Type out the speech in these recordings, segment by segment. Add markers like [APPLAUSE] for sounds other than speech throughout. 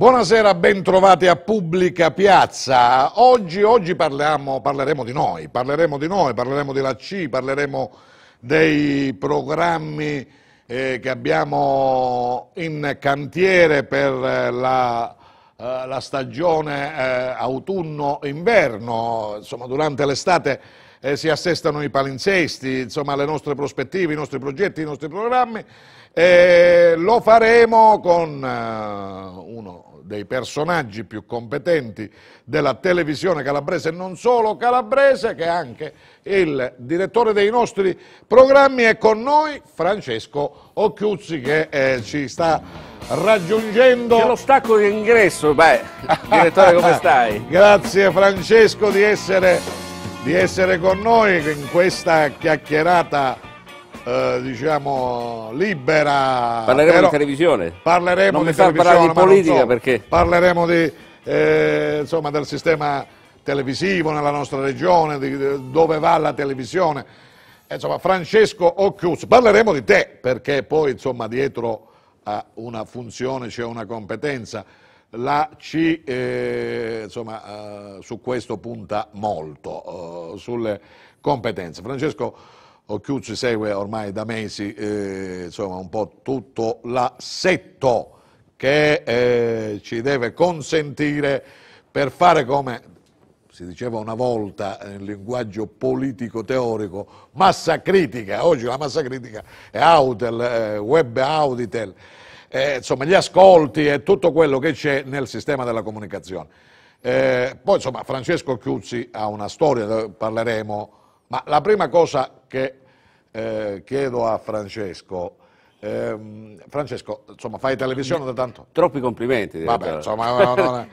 Buonasera, bentrovati a Pubblica Piazza. Oggi, oggi parliamo, parleremo di noi, parleremo di noi, parleremo della C, parleremo dei programmi eh, che abbiamo in cantiere per eh, la, eh, la, stagione eh, autunno-inverno. Insomma, durante l'estate eh, si assestano i palinsesti, insomma, le nostre prospettive, i nostri progetti, i nostri programmi. lo faremo con uno dei personaggi più competenti della televisione calabrese, non solo calabrese, che è anche il direttore dei nostri programmi, è con noi Francesco Occhiuzzi che eh, ci sta raggiungendo... C'è lo stacco di ingresso, beh, direttore come stai? [LAUGHS] Grazie Francesco di essere, di essere con noi in questa chiacchierata eh, diciamo, libera. Parleremo però, di televisione. Parleremo non di mi parlare di politica so, perché... Parleremo di, eh, insomma, del sistema televisivo nella nostra regione, di, dove va la televisione. insomma, Francesco Occhius, parleremo di te perché poi insomma, dietro a una funzione c'è una competenza. La C eh, insomma, eh, su questo punta molto, eh, sulle competenze. Francesco Occhiuzzi segue ormai da mesi, eh, insomma un po' tutto l'assetto che eh, ci deve consentire per fare come si diceva una volta nel linguaggio politico-teorico, massa critica, oggi la massa critica è Autel, eh, web Auditel, eh, insomma gli ascolti e tutto quello che c'è nel sistema della comunicazione. Eh, poi insomma Francesco Chiuzzi ha una storia, parleremo, ma la prima cosa che eh, chiedo a Francesco, eh, Francesco, insomma, fai televisione da tanto? Troppi complimenti. Vabbè, insomma, no, no, no,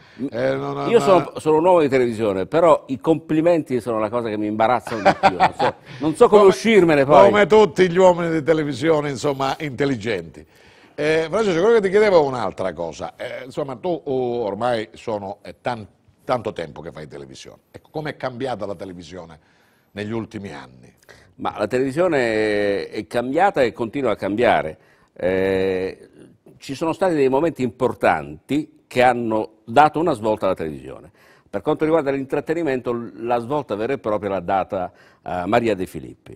[LAUGHS] eh, Io sono, sono, un uomo di televisione, però i complimenti sono la cosa che mi imbarazzano di più. Non so, non so come, come, uscirmene poi. Come tutti gli uomini di televisione, insomma, intelligenti. Eh, Francesco, quello che ti chiedevo è un'altra cosa. Eh, insomma, tu oh, ormai sono tan tanto tempo che fai televisione. Ecco, com'è cambiata la televisione negli ultimi anni? Ma la televisione è cambiata e continua a cambiare. Eh, ci sono stati dei momenti importanti che hanno dato una svolta alla televisione. Per quanto riguarda l'intrattenimento, la svolta vera e propria l'ha data eh, Maria De Filippi,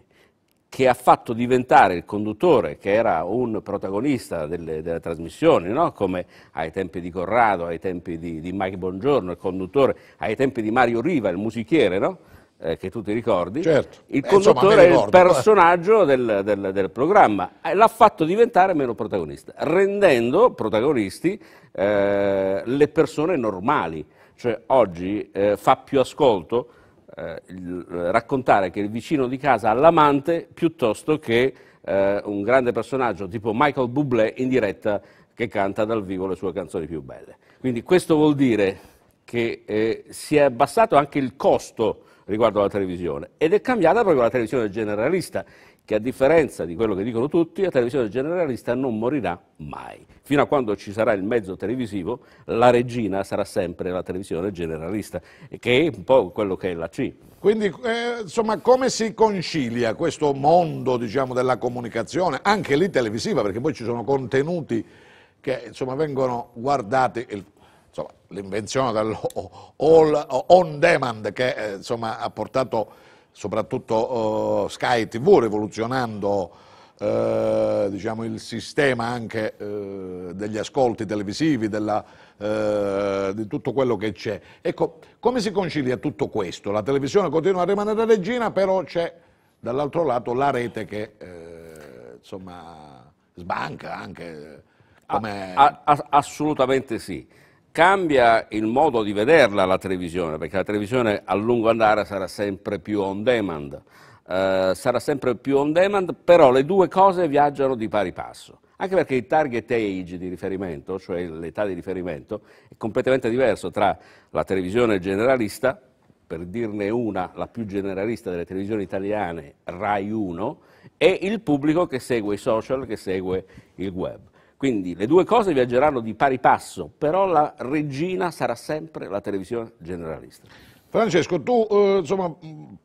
che ha fatto diventare il conduttore, che era un protagonista delle, delle trasmissioni, no? come ai tempi di Corrado, ai tempi di, di Mike Bongiorno, il conduttore, ai tempi di Mario Riva, il musichiere, no? eh, che tu ti ricordi, certo. il conduttore eh, insomma, è il personaggio del, del, del, programma, eh, l'ha fatto diventare meno protagonista, rendendo protagonisti eh, le persone normali, cioè oggi eh, fa più ascolto eh, il, raccontare che il vicino di casa ha l'amante piuttosto che un grande personaggio tipo Michael Bublé in diretta che canta dal vivo le sue canzoni più belle. Quindi questo vuol dire che si è abbassato anche il costo riguardo alla televisione. Ed è cambiata proprio la televisione generalista, che a differenza di quello che dicono tutti, la televisione generalista non morirà mai. Fino a quando ci sarà il mezzo televisivo, la regina sarà sempre la televisione generalista, che è un po' quello che è la C. Quindi, eh, insomma, come si concilia questo mondo, diciamo, della comunicazione, anche lì televisiva, perché poi ci sono contenuti che, insomma, vengono guardati, l'invenzione dell'on demand che eh, insomma, ha portato soprattutto eh, Sky TV rivoluzionando eh, diciamo, il sistema anche eh, degli ascolti televisivi, della, eh, di tutto quello che c'è. Ecco, come si concilia tutto questo? La televisione continua a rimanere regina, però c'è dall'altro lato la rete che insomma, sbanca anche. Come... A, a, assolutamente sì cambia il modo di vederla la televisione, perché la televisione a lungo andare sarà sempre più on demand, eh, sarà sempre più on demand, però le due cose viaggiano di pari passo, anche perché il target age di riferimento, cioè l'età di riferimento, è completamente diverso tra la televisione generalista, per dirne una, la più generalista delle televisioni italiane, Rai 1, e il pubblico che segue i social, che segue il web. Quindi le due cose viaggeranno di pari passo, però la regina sarà sempre la televisione generalista. Francesco, tu eh, insomma,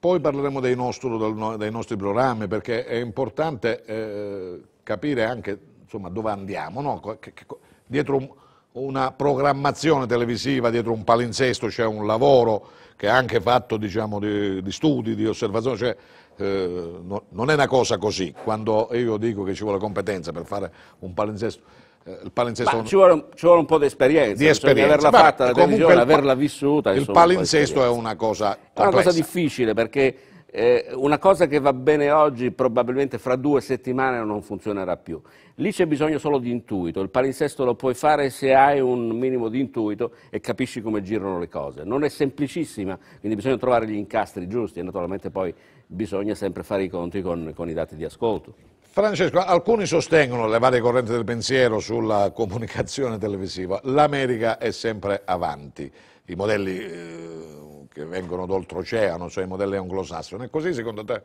poi parleremo dei, nostro, dei, nostri programmi perché è importante eh, capire anche insomma, dove andiamo, no? che, che, dietro un, una programmazione televisiva, dietro un palinsesto c'è un lavoro che è anche fatto diciamo, di, di, studi, di osservazione, cioè eh, no, non è una cosa così. Quando io dico che ci vuole competenza per fare un palinsesto, eh, il palinsesto ci, vuole, ci, vuole, un po' di esperienza, di esperienza. averla Beh, fatta la televisione, averla vissuta. Il insomma, palinsesto è una cosa complessa. È una cosa difficile perché eh, una cosa che va bene oggi probabilmente fra due settimane non funzionerà più. Lì c'è bisogno solo di intuito, il palinsesto lo puoi fare se hai un minimo di intuito e capisci come girano le cose. Non è semplicissima, quindi bisogna trovare gli incastri giusti e naturalmente poi bisogna sempre fare i conti con, con i dati di ascolto. Francesco, alcuni sostengono le varie correnti del pensiero sulla comunicazione televisiva. L'America è sempre avanti. I modelli eh, che vengono d'oltreoceano, cioè i modelli anglosassoni. È così secondo te?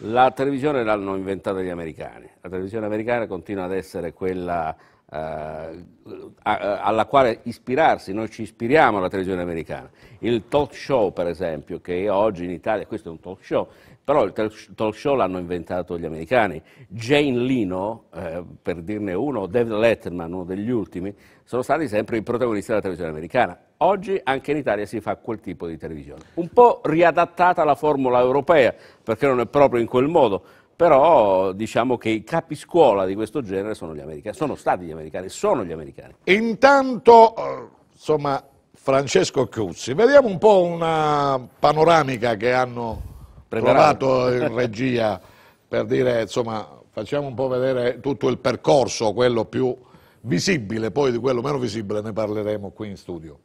La televisione l'hanno inventata gli americani. La televisione americana continua ad essere quella eh, eh alla quale ispirarsi, noi ci ispiriamo alla televisione americana. Il talk show, per esempio, che oggi in Italia, questo è un talk show, però il talk show l'hanno inventato gli americani. Jane Lino, eh, per dirne uno, David Letterman, uno degli ultimi, sono stati sempre i protagonisti della televisione americana. Oggi anche in Italia si fa quel tipo di televisione, un po' riadattata alla formula europea, perché non è proprio in quel modo, però diciamo che i capiscuola di questo genere sono gli americani, sono stati gli americani, sono gli americani. Intanto, insomma, Francesco Cruzzi, vediamo un po' una panoramica che hanno Preparato. trovato in regia per dire, insomma, facciamo un po' vedere tutto il percorso, quello più visibile, poi di quello meno visibile ne parleremo qui in studio.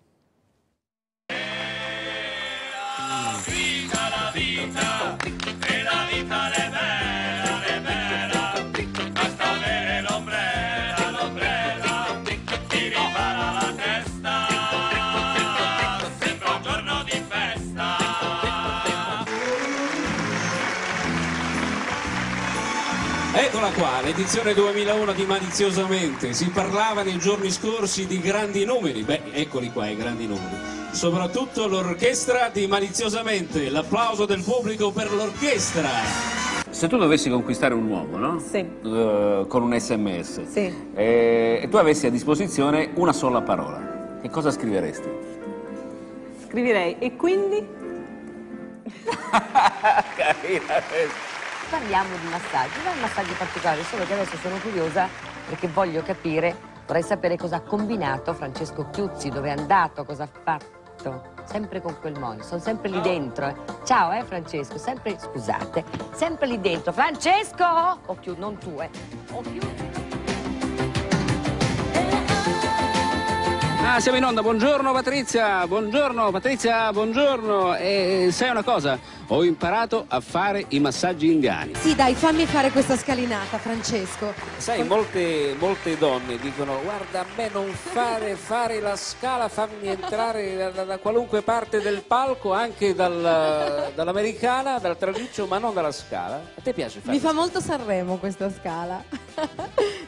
qua, l'edizione 2001 di Maliziosamente. Si parlava nei giorni scorsi di grandi numeri, beh, eccoli qua i grandi numeri. Soprattutto l'orchestra di Maliziosamente, l'applauso del pubblico per l'orchestra. Se tu dovessi conquistare un uomo, no? Sì. Uh, con un sms. Sì. Eh, e tu avessi a disposizione una sola parola, che cosa scriveresti? Scriverei, e quindi? [LAUGHS] Carina questa parliamo di massaggi, non massaggi particolari, solo che adesso sono curiosa perché voglio capire, vorrei sapere cosa ha combinato Francesco Chiuzzi, dove è andato, cosa ha fatto. Sempre con quel monio, sono sempre lì dentro. Eh. Ciao eh Francesco, sempre, scusate, sempre lì dentro. Francesco! Occhio, non tu eh. Ho Ah, siamo in onda, buongiorno Patrizia, buongiorno Patrizia, buongiorno. E sai una cosa? Ho imparato a fare i massaggi indiani. Sì, dai, fammi fare questa scalinata, Francesco. Sai, molte, molte donne dicono, guarda a me non fare, fare la scala, fammi entrare da, da, da qualunque parte del palco, anche dal, dall'americana, dal traduccio, ma non dalla scala. A te piace fare? Mi fa molto Sanremo questa scala.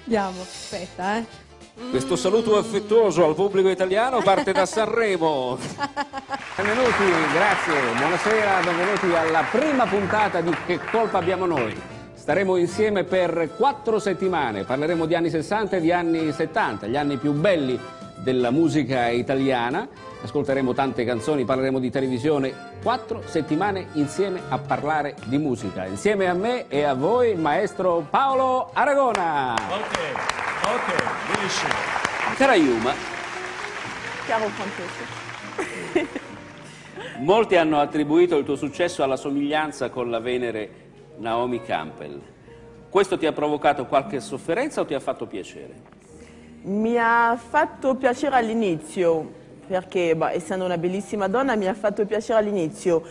Andiamo, [LAUGHS] aspetta, eh. Questo saluto affettuoso al pubblico italiano parte da Sanremo. [LAUGHS] Benvenuti, grazie, buonasera, benvenuti alla prima puntata di Che colpa abbiamo noi? Staremo insieme per quattro settimane, parleremo di anni 60 e di anni 70, gli anni più belli della musica italiana, ascolteremo tante canzoni, parleremo di televisione, quattro settimane insieme a parlare di musica, insieme a me e a voi maestro Paolo Aragona. Okay. Ok, benissimo. Cara Yuma. Chiamo Francesco. [LAUGHS] molti hanno attribuito il tuo successo alla somiglianza con la Venere Naomi Campbell. Questo ti ha provocato qualche sofferenza o ti ha fatto piacere? Mi ha fatto piacere all'inizio, perché bah, essendo una bellissima donna mi ha fatto piacere all'inizio.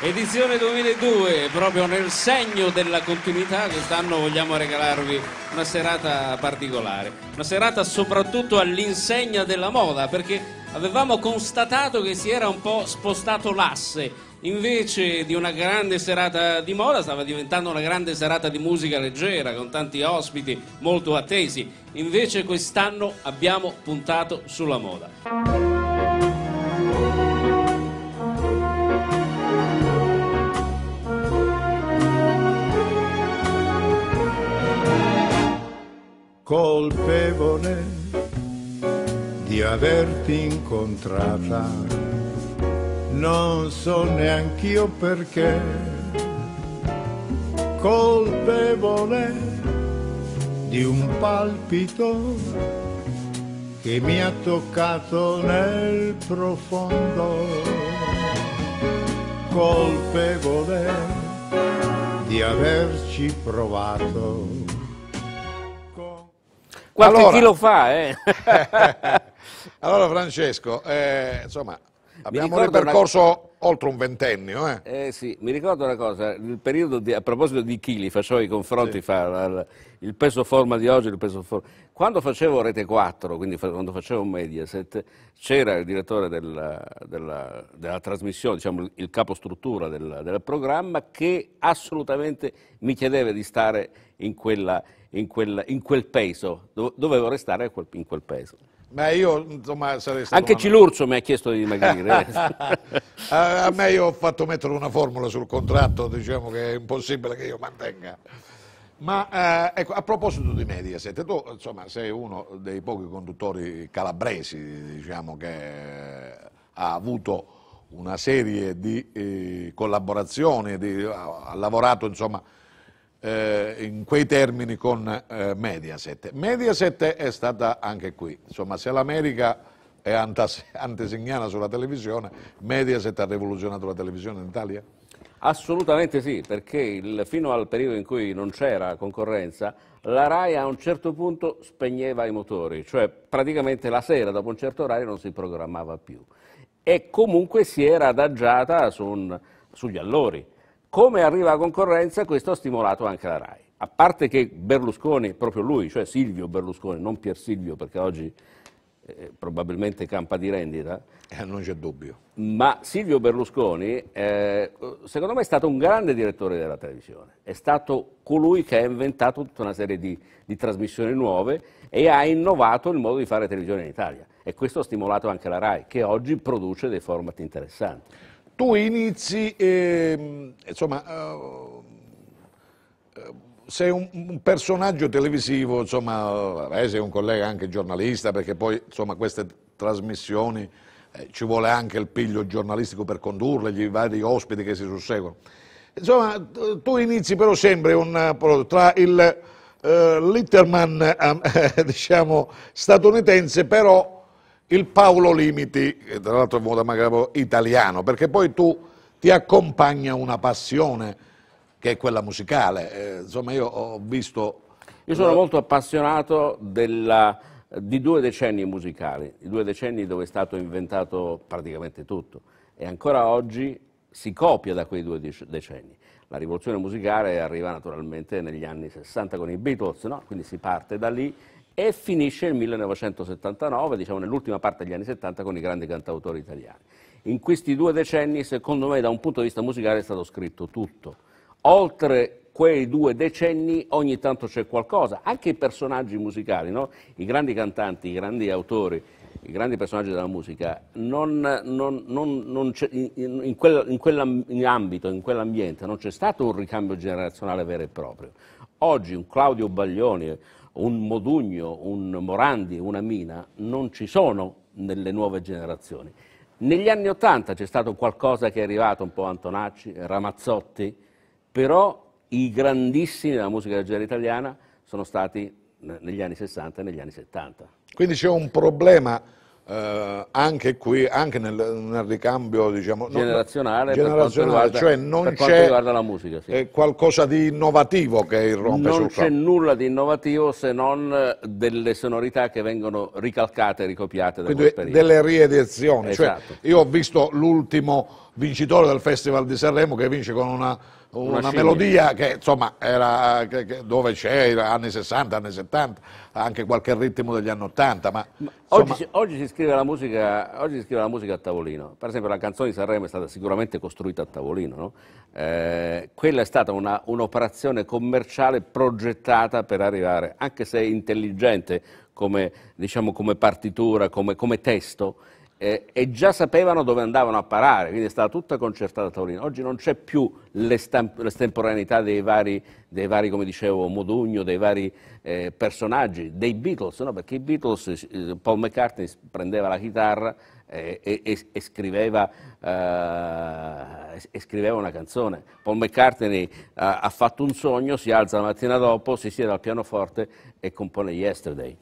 Edizione 2002, proprio nel segno della continuità, quest'anno vogliamo regalarvi una serata particolare, una serata soprattutto all'insegna della moda, perché avevamo constatato che si era un po' spostato l'asse invece di una grande serata di moda stava diventando una grande serata di musica leggera con tanti ospiti molto attesi invece quest'anno abbiamo puntato sulla moda colpevole di averti incontrata. Non so neanch'io perché, colpevole di un palpito che mi ha toccato nel profondo, colpevole di averci provato Qualche allora, chilo fa, eh. [LAUGHS] allora Francesco, eh, insomma, abbiamo ripercorso una... oltre un ventennio. Eh. eh. sì, mi ricordo una cosa, di, a proposito di chili, facevo i confronti sì. fra il peso forma di oggi e il peso forma... Quando facevo Rete 4, quindi quando facevo Mediaset, c'era il direttore della, della, della trasmissione, diciamo il capostruttura del, del programma, che assolutamente mi chiedeva di stare in quella in quel, in quel peso, dovevo restare in quel peso. Beh, io insomma sarei stato. Anche Cilurzo mi ha chiesto di dimagrire. [LAUGHS] a me io ho fatto mettere una formula sul contratto, diciamo che è impossibile che io mantenga. Ma eh, ecco, a proposito di Mediaset, tu insomma sei uno dei pochi conduttori calabresi, diciamo, che ha avuto una serie di eh, collaborazioni, di, ha, ha lavorato insomma eh, in quei termini con eh, Mediaset. Mediaset è stata anche qui, insomma se l'America è antesignana sulla televisione, Mediaset ha rivoluzionato la televisione in Italia? Assolutamente sì, perché il, fino al periodo in cui non c'era concorrenza, la RAI a un certo punto spegneva i motori, cioè praticamente la sera dopo un certo orario non si programmava più e comunque si era adagiata su un, sugli allori. Come arriva la concorrenza, questo ha stimolato anche la RAI. A parte che Berlusconi, proprio lui, cioè Silvio Berlusconi, non Pier Silvio, perché oggi eh, probabilmente campa di rendita. Eh, non c'è dubbio. Ma Silvio Berlusconi, eh, secondo me, è stato un grande direttore della televisione. È stato colui che ha inventato tutta una serie di, di trasmissioni nuove e ha innovato il modo di fare televisione in Italia. E questo ha stimolato anche la RAI, che oggi produce dei format interessanti tu inizi, ehm, eh, insomma, eh, sei un, un, personaggio televisivo, insomma, eh, sei un collega anche giornalista, perché poi insomma, queste trasmissioni eh, ci vuole anche il piglio giornalistico per condurle, gli vari ospiti che si susseguono. Insomma, tu inizi però sempre un tra il eh, Litterman, [LAUGHS] diciamo, statunitense, però il Paolo Limiti, che tra l'altro è un magari italiano, perché poi tu ti accompagna una passione che è quella musicale. Eh, insomma, io ho visto... Io sono molto appassionato della, di due decenni musicali, i due decenni dove è stato inventato praticamente tutto e ancora oggi si copia da quei due decenni. La rivoluzione musicale arriva naturalmente negli anni 60 con i Beatles, no? quindi si parte da lì e finisce nel 1979, diciamo nell'ultima parte degli anni 70, con i grandi cantautori italiani. In questi due decenni, secondo me, da un punto di vista musicale è stato scritto tutto. Oltre quei due decenni ogni tanto c'è qualcosa, anche i personaggi musicali, no? i grandi cantanti, i grandi autori, i grandi personaggi della musica, non, non, non, in, in quell'ambito, in quell'ambiente non c'è stato un ricambio generazionale vero e proprio. Oggi un Claudio Baglioni, un Modugno, un Morandi, una Mina non ci sono nelle nuove generazioni. Negli anni Ottanta c'è stato qualcosa che è arrivato un po' Antonacci, Ramazzotti, però i grandissimi della musica leggera italiana sono stati negli anni 60 e negli anni 70. Quindi c'è un problema eh, anche qui, anche nel, nel ricambio diciamo, generazionale, generazionale riguarda, cioè non c'è sì. qualcosa di innovativo che irrompe non sul Non c'è nulla di innovativo se non delle sonorità che vengono ricalcate, ricopiate da Quindi delle riedizioni, cioè esatto. cioè, io ho visto l'ultimo vincitore del Festival di Sanremo che vince con una, una, una melodia che insomma era che, che, dove c'è anni 60, anni 70, anche qualche ritmo degli anni 80. ma insomma... oggi, oggi, si scrive la musica, oggi si scrive la musica a tavolino. Per esempio la canzone di Sanremo è stata sicuramente costruita a tavolino. No? Eh, quella è stata una, un'operazione commerciale progettata per arrivare, anche se intelligente come, diciamo, come partitura, come, come testo eh, e già sapevano dove andavano a parare, quindi è stata tutta concertata a tavolino. Oggi non c'è più l'estemporaneità dei vari, dei vari, come dicevo, Modugno, dei vari eh, personaggi, dei Beatles, no? perché i Beatles, eh, Paul McCartney prendeva la chitarra eh, e, e, e, scriveva, uh, e, scriveva, una canzone. Paul McCartney uh, ha fatto un sogno, si alza la mattina dopo, si siede al pianoforte e compone Yesterday.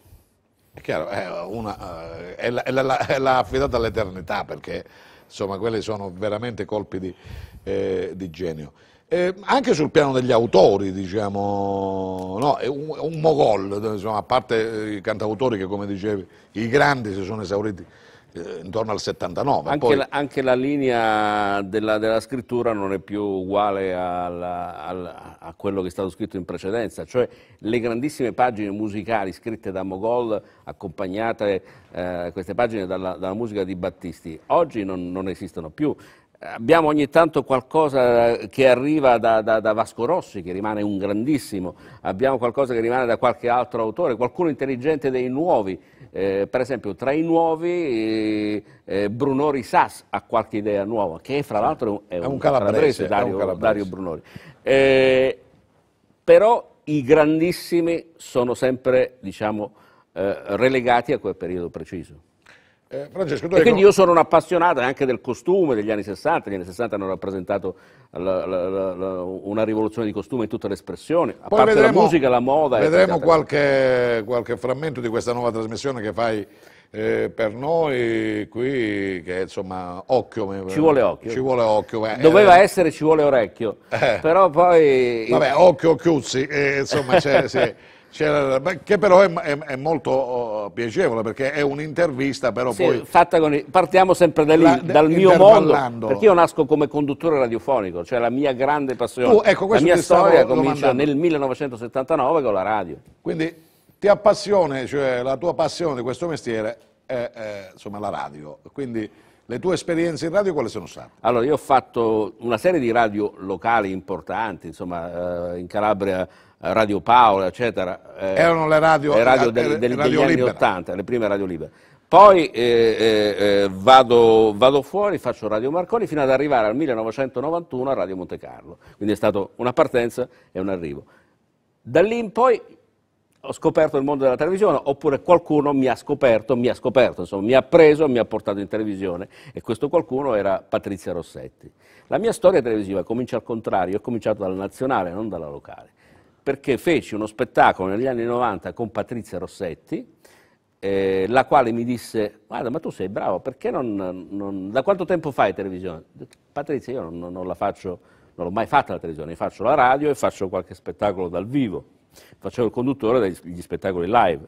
È chiaro, è, una, eh, è, la, è, la, è la affidata all'eternità perché insomma quelli sono veramente colpi di, eh, di genio. Eh, anche sul piano degli autori, diciamo, no, un, un mogol, insomma, a parte i cantautori che come dicevi, i grandi si sono esauriti eh, intorno al 79. Anche, Poi... la, anche la, linea della, della, scrittura non è più uguale alla, alla, a quello che è stato scritto in precedenza, cioè le grandissime pagine musicali scritte da Mogol, accompagnate eh, queste pagine dalla, dalla, musica di Battisti, oggi non, non esistono più. Abbiamo ogni tanto qualcosa che arriva da, da, da, Vasco Rossi, che rimane un grandissimo, abbiamo qualcosa che rimane da qualche altro autore, qualcuno intelligente dei nuovi, eh, per esempio, tra i nuovi, eh, eh Brunori Sass ha qualche idea nuova, che fra l'altro è un, è un calabrese, calabrese, Dario, un Dario Brunori. Eh, però i grandissimi sono sempre, diciamo, eh, relegati a quel periodo preciso. Eh, Francesco, e quindi io sono un appassionato anche del costume degli anni 60, gli anni 60 hanno rappresentato la, la, la, una rivoluzione di costume in tutte le espressioni, a Poi parte vedremo, la musica, la moda. Vedremo qualche, qualche, frammento di questa nuova trasmissione che fai eh, per noi qui, che insomma, occhio. Eh, ci vuole occhio. Ci vuole occhio eh, Doveva essere ci vuole orecchio, eh. però poi... Vabbè, occhio, occhiuzzi, eh, insomma, c'è... sì. [LAUGHS] che però è, è, è molto oh, piacevole perché è un'intervista però sì, poi... Fatta con i, partiamo sempre della, dal mio mondo, perché io nasco come conduttore radiofonico, cioè la mia grande passione, tu, ecco, la mia storia comincia domandando. nel 1979 con la radio. Quindi ti appassione, cioè la tua passione di questo mestiere è, è insomma, la radio, quindi le tue esperienze in radio quali sono state? Allora, io ho fatto una serie di radio locali importanti, insomma, eh, in Calabria eh, Radio Paola, eccetera. Eh, Erano le radio, le radio del, eh, del, radio degli libera. anni Ottanta, le prime radio libere. Poi eh, eh, vado, vado, fuori, faccio Radio Marconi fino ad arrivare al 1991 a Radio Monte Carlo. Quindi è stata una partenza e un arrivo. Da lì in poi ho scoperto il mondo della televisione, oppure qualcuno mi ha scoperto, mi ha scoperto, insomma, mi ha preso e mi ha portato in televisione e questo qualcuno era Patrizia Rossetti. La mia storia televisiva comincia al contrario, ho cominciato dalla nazionale, non dalla locale, perché feci uno spettacolo negli anni 90 con Patrizia Rossetti, eh, la quale mi disse, guarda ma tu sei bravo, perché non, non da quanto tempo fai televisione? Patrizia io non, non la faccio, non l'ho mai fatta la televisione, faccio la radio e faccio qualche spettacolo dal vivo facevo il conduttore degli spettacoli live.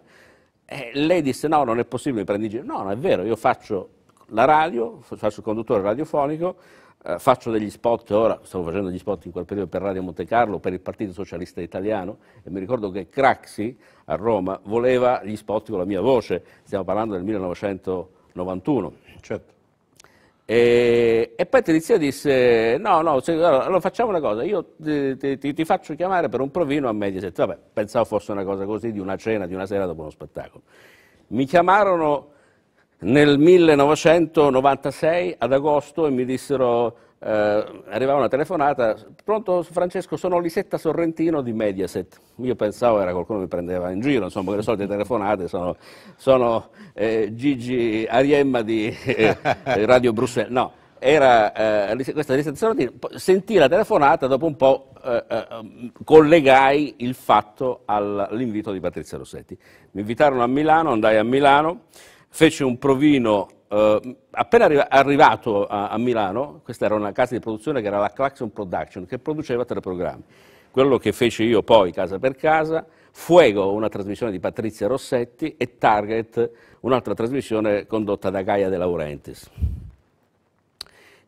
E lei disse no, non è possibile, prendi giro. No, non è vero, io faccio la radio, faccio il conduttore radiofonico, eh, faccio degli spot, ora stavo facendo degli spot in quel periodo per Radio Monte Carlo, per il Partito Socialista Italiano, e mi ricordo che Craxi a Roma voleva gli spot con la mia voce, stiamo parlando del 1991. Certo. E, e poi Trizia disse: No, no, se, allora, facciamo una cosa, io ti, ti, ti, faccio chiamare per un provino a Mediaset. Vabbè, pensavo fosse una cosa così di una cena, di una sera dopo uno spettacolo. Mi chiamarono nel 1996 ad agosto e mi dissero eh, arrivava una telefonata, pronto Francesco, sono Lisetta Sorrentino di Mediaset. Io pensavo era qualcuno che mi prendeva in giro, insomma, le solite telefonate sono, sono eh, Gigi Ariemma di eh, eh Radio Bruxelles. No, era eh, questa Lisetta Sorrentino. Sentì la telefonata, dopo un po' eh, mm, collegai il fatto all'invito di Patrizia Rossetti. Mi invitarono a Milano, andai a Milano fece un provino eh, appena arri arrivato a, a, Milano, questa era una casa di produzione che era la Claxon Production, che produceva teleprogrammi. Quello che fece io poi, casa per casa, Fuego, una trasmissione di Patrizia Rossetti, e Target, un'altra trasmissione condotta da Gaia De Laurentiis.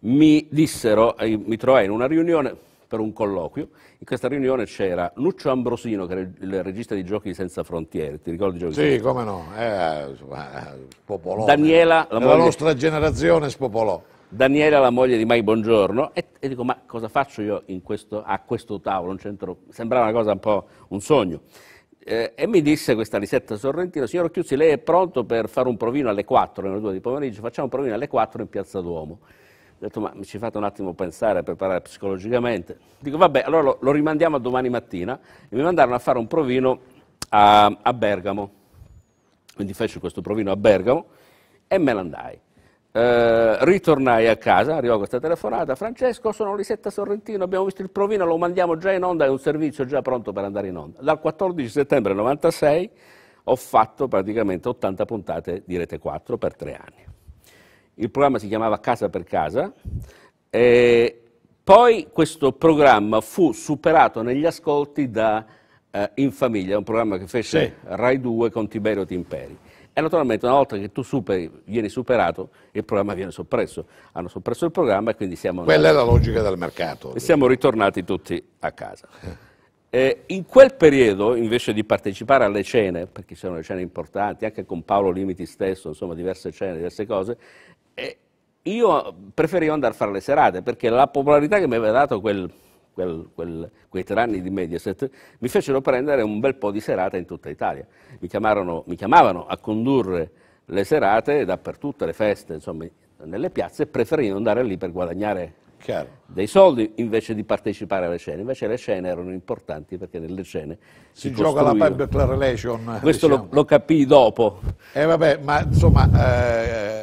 Mi dissero, eh, mi trovai in una riunione, per un colloquio. In questa riunione c'era Lucio Ambrosino, che era il regista di Giochi Senza Frontiere, ti ricordi Giochi Sì, come no, eh, eh spopolò. Daniela, la, moglie... la nostra generazione spopolò. Daniela, la moglie di Mai Buongiorno, e, e, dico, ma cosa faccio io questo, a questo tavolo? sembrava una cosa un po' un sogno. Eh, e mi disse questa risetta sorrentina: signor Chiuzzi, lei è pronto per fare un provino alle 4, nelle 2 di pomeriggio, facciamo un provino alle 4 in Piazza Duomo. Ho detto, ma mi ci fate un attimo pensare, preparare psicologicamente. Dico, vabbè, allora lo, lo rimandiamo a domani mattina. E mi mandarono a fare un provino a, a Bergamo. Quindi feci questo provino a Bergamo e me l'andai. Eh, ritornai a casa, arrivò questa telefonata, Francesco, sono Lisetta Sorrentino, abbiamo visto il provino, lo mandiamo già in onda, è un servizio già pronto per andare in onda. Dal 14 settembre 1996 ho fatto praticamente 80 puntate di Rete 4 per tre anni il programma si chiamava Casa per Casa, eh, poi questo programma fu superato negli ascolti da eh, In Famiglia, un programma che fece sì. Rai 2 con Tiberio Timperi. E naturalmente una volta che tu superi, vieni superato, il programma viene soppresso. Hanno soppresso il programma e quindi siamo... Quella nella... è la logica del mercato. E siamo ritornati tutti a casa. Eh, in quel periodo, invece di partecipare alle cene, perché c'erano le cene importanti, anche con Paolo Limiti stesso, insomma diverse cene, diverse cose, eh, io preferivo andare a fare le serate perché la popolarità che mi aveva dato quel, quel, quel, quei tre anni di Mediaset mi fecero prendere un bel po' di serate in tutta Italia. Mi, mi chiamavano a condurre le serate dappertutto, le feste, insomma, nelle piazze, preferivo andare lì per guadagnare Chiaro. dei soldi invece di partecipare alle scene. Invece le scene erano importanti perché nelle scene si, si gioca la public relation. Questo diciamo. lo, lo capii dopo. Eh vabbè, ma insomma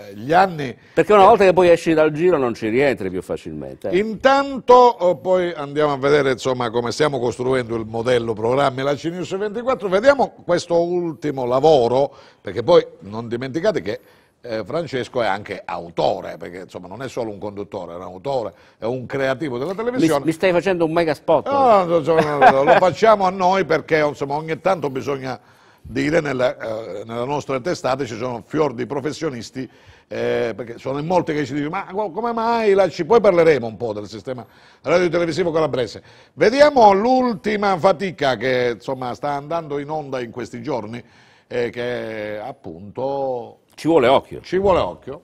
eh, gli anni... Perché una volta eh, che poi esci dal giro non ci rientri più facilmente. Eh. Intanto oh, poi andiamo a vedere insomma come stiamo costruendo il modello programmi la CNews 24. Vediamo questo ultimo lavoro, perché poi non dimenticate che eh, Francesco è anche autore, perché insomma non è solo un conduttore, è un autore, è un creativo della televisione. Mi, mi stai facendo un mega spot. No, no, no, lo facciamo a noi perché insomma, ogni tanto bisogna dire, nella, eh, nella nostra testata ci sono fior di professionisti, eh, perché sono in molti che ci dicono, ma come mai la C... Poi parleremo un po' del sistema radio-televisivo calabrese. Vediamo l'ultima fatica che insomma, sta andando in onda in questi giorni, eh, che è appunto ci vuole occhio. Ci vuole occhio.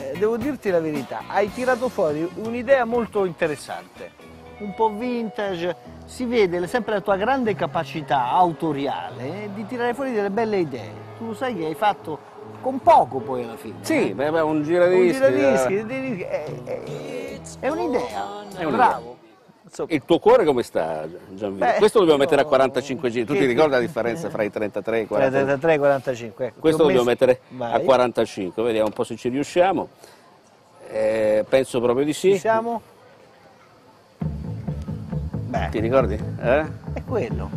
Eh, devo dirti la verità, hai tirato fuori un'idea molto interessante, un po' vintage, si vede sempre la tua grande capacità autoriale di tirare fuori delle belle idee. Tu sai che hai fatto con poco poi alla fine. Sì, eh? beh, beh, un giradischi. Un giradischi, eh. è, è, eh, eh, è un'idea, è un bravo. Insomma. Il tuo cuore come sta, Gianvito? Beh, Questo dobbiamo mettere a 45 giri. Tu ti ricordi la differenza fra i 33 e i 45? 33 e 45. Ecco. Questo dobbiamo mettere Vai. a 45, vediamo un po' se ci riusciamo. Eh, penso proprio di sì. Ci siamo? Beh. Ti ricordi? Eh? È quello.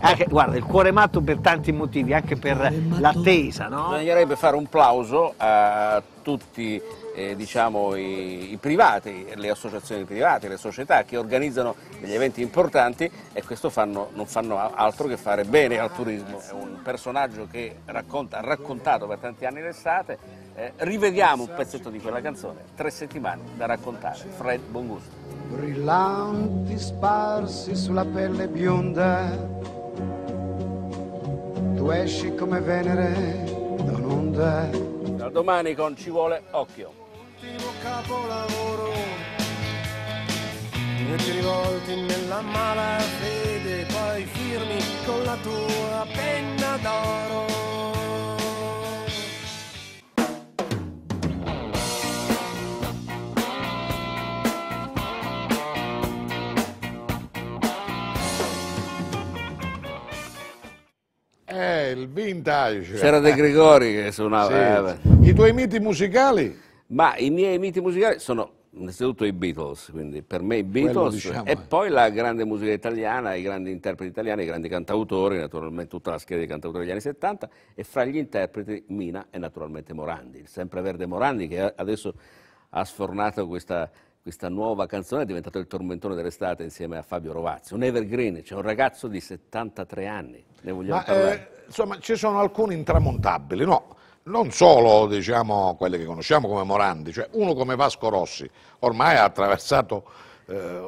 Anche, guarda, il cuore matto per tanti motivi, anche per l'attesa, no? Bisognerebbe fare un plauso a tutti eh, diciamo, i, i, privati, le associazioni private, le società che organizzano degli eventi importanti e questo fanno, non fanno altro che fare bene al turismo. È un personaggio che racconta, ha raccontato per tanti anni l'estate, eh, rivediamo un pezzetto di quella canzone, tre settimane da raccontare, Fred Bongusto. Brillanti sparsi sulla pelle bionda, tu esci come Venere da un'onda. Da domani con Ci vuole occhio ultimo capolavoro e ti rivolti nella mala fede poi firmi con la tua penna d'oro Eh, il vintage. C'era De Gregori che suonava. Sì. Eh, I tuoi miti musicali? Ma i miei miti musicali sono innanzitutto i Beatles, quindi per me i Beatles diciamo, e eh. poi la grande musica italiana, i grandi interpreti italiani, i grandi cantautori, naturalmente tutta la scheda di cantautori degli anni 70 e fra gli interpreti Mina e naturalmente Morandi, il sempreverde Morandi che adesso ha sfornato questa, questa nuova canzone, è diventato il tormentone dell'estate insieme a Fabio Rovazzi, un evergreen, c'è cioè un ragazzo di 73 anni, ne vogliamo Ma, parlare. Eh, insomma ci sono alcuni intramontabili, no? non solo diciamo, quelle che conosciamo come Morandi, cioè uno come Vasco Rossi, ormai ha attraversato eh,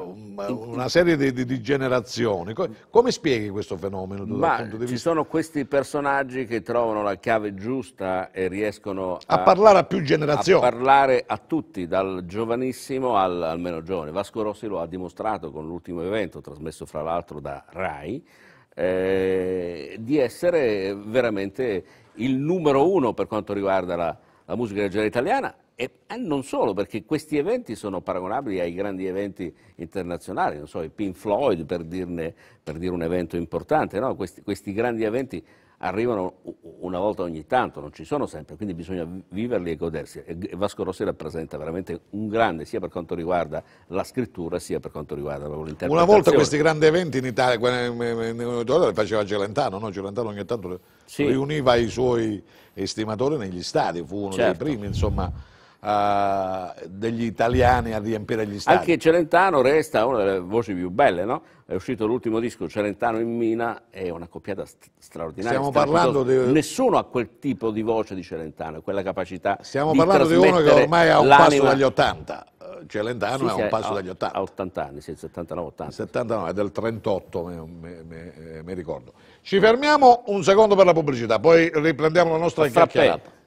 una serie di, di, di, generazioni. Come spieghi questo fenomeno? Ma ci sono questi personaggi che trovano la chiave giusta e riescono a, a parlare a più generazioni. A parlare a tutti, dal giovanissimo al, al meno giovane. Vasco Rossi lo ha dimostrato con l'ultimo evento, trasmesso fra l'altro da Rai, eh, di essere veramente il numero uno per quanto riguarda la, la musica leggera italiana e non solo, perché questi eventi sono paragonabili ai grandi eventi internazionali, non so, i Pink Floyd per, dirne, per dire un evento importante, no? questi, questi grandi eventi arrivano una volta ogni tanto, non ci sono sempre, quindi bisogna viverli e godersi. E Vasco Rossi rappresenta veramente un grande sia per quanto riguarda la scrittura sia per quanto riguarda l'interpretazione. Una volta questi grandi eventi in Italia, le faceva Gelentano, no? Gelentano ogni tanto sì. riuniva i suoi estimatori negli stadi, fu uno certo. dei primi, insomma uh, degli italiani a riempire gli stadi. Anche Celentano resta una delle voci più belle, no? È uscito l'ultimo disco Celentano in Mina, è una coppiata st- straordinaria. Stiamo parlando di... Nessuno ha quel tipo di voce di Celentano, quella capacità Stiamo parlando di uno che ormai ha un l'anima. passo dagli 80. Eh, Celentano sì, è un passo ha, dagli 80. Ha 80 anni, sì, 79, 80. 79, è del 38, eh, mi ricordo. Ci fermiamo un secondo per la pubblicità, poi riprendiamo la nostra chiacchierata.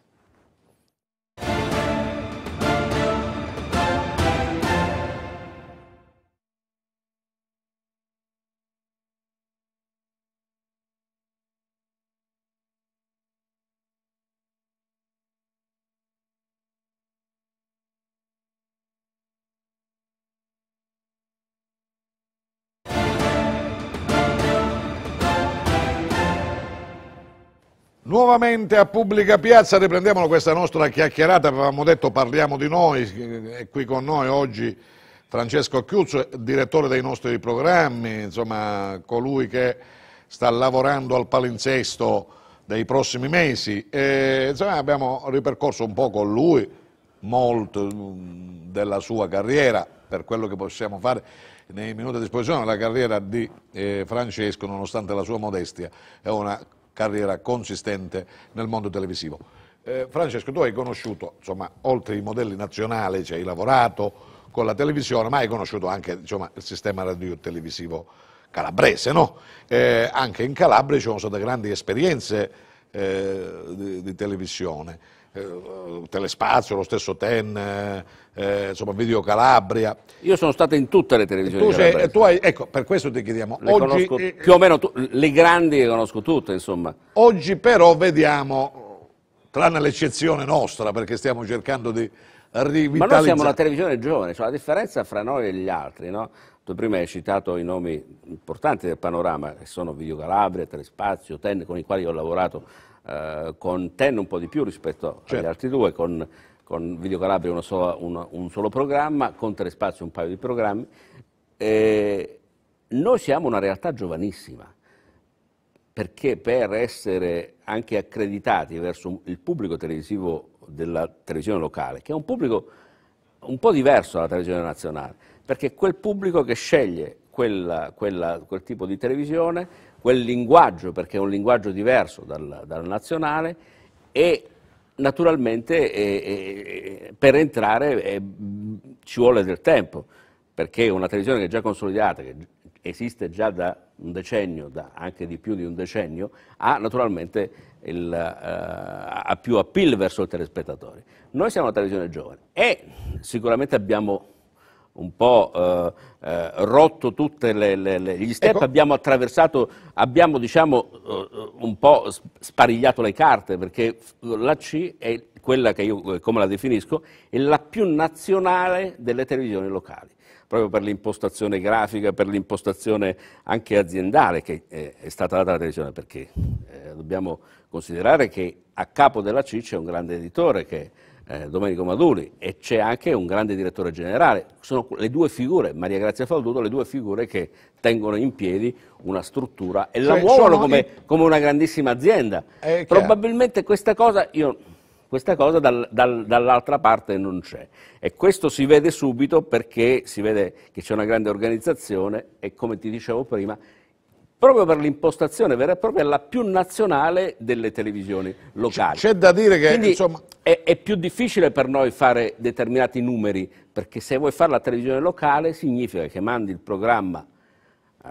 nuovamente a Pubblica Piazza, riprendiamo questa nostra chiacchierata, avevamo detto parliamo di noi, eh, è qui con noi oggi Francesco Chiuzzo, direttore dei nostri programmi, insomma colui che sta lavorando al palinsesto dei prossimi mesi. E, insomma, abbiamo ripercorso un po' con lui molto mm, della sua carriera, per quello che possiamo fare nei minuti a disposizione, la carriera di eh, Francesco, nonostante la sua modestia, è una carriera consistente nel mondo televisivo. Eh, Francesco, tu hai conosciuto, insomma, oltre i modelli nazionali, cioè hai lavorato con la televisione, ma hai conosciuto anche insomma, il sistema radio-televisivo calabrese, no? Eh, anche in Calabria ci sono state grandi esperienze eh, di, di televisione. Eh, telespazio, lo stesso Ten, eh, eh insomma Video Calabria. Io sono stato in tutte le televisioni. Tu sei, tu hai, ecco, per questo ti chiediamo. Le oggi, conosco, più o meno tu, le grandi le conosco tutte, insomma. Oggi però vediamo, tranne l'eccezione nostra, perché stiamo cercando di rivitalizzare. Ma noi siamo una televisione giovane, cioè la differenza fra noi e gli altri, no? Tu prima hai citato i nomi importanti del panorama, che sono Video Calabria, Telespazio, Ten, con i quali ho lavorato eh, con Ten un po' di più rispetto certo. agli altri due, con, con Video Calabria sola, un, un, solo programma, con Telespazio un paio di programmi. Eh, noi siamo una realtà giovanissima, perché per essere anche accreditati verso il pubblico televisivo della televisione locale, che è un pubblico un po' diverso dalla televisione nazionale, perché quel pubblico che sceglie quella, quella, quel tipo di televisione quel linguaggio, perché è un linguaggio diverso dal, dal nazionale, e naturalmente eh, eh, per entrare eh, ci vuole del tempo, perché una televisione che è già consolidata, che esiste già da un decennio, da anche di più di un decennio, ha naturalmente il, eh, ha più appeal verso i telespettatori. Noi siamo una televisione giovane e sicuramente abbiamo un po' eh, eh, rotto tutti gli step, ecco. abbiamo attraversato, abbiamo diciamo eh, un po' sparigliato le carte, perché la C è quella che io, eh, come la definisco, è la più nazionale delle televisioni locali proprio per l'impostazione grafica, per l'impostazione anche aziendale che eh, è stata data alla televisione, perché eh, dobbiamo considerare che a capo della C c'è un grande editore che È, eh, Domenico Maduri e c'è anche un grande direttore generale. Sono le due figure, Maria Grazia Falduto, le due figure che tengono in piedi una struttura e cioè, la muovono come, i... come, una grandissima azienda. Eh, Probabilmente questa cosa, io, questa cosa dal, dal, dall'altra parte non c'è e questo si vede subito perché si vede che c'è una grande organizzazione e come ti dicevo prima proprio per l'impostazione vera e propria, la più nazionale delle televisioni locali. C'è da dire che insomma... è, è, più difficile per noi fare determinati numeri, perché se vuoi fare la televisione locale significa che mandi il programma uh,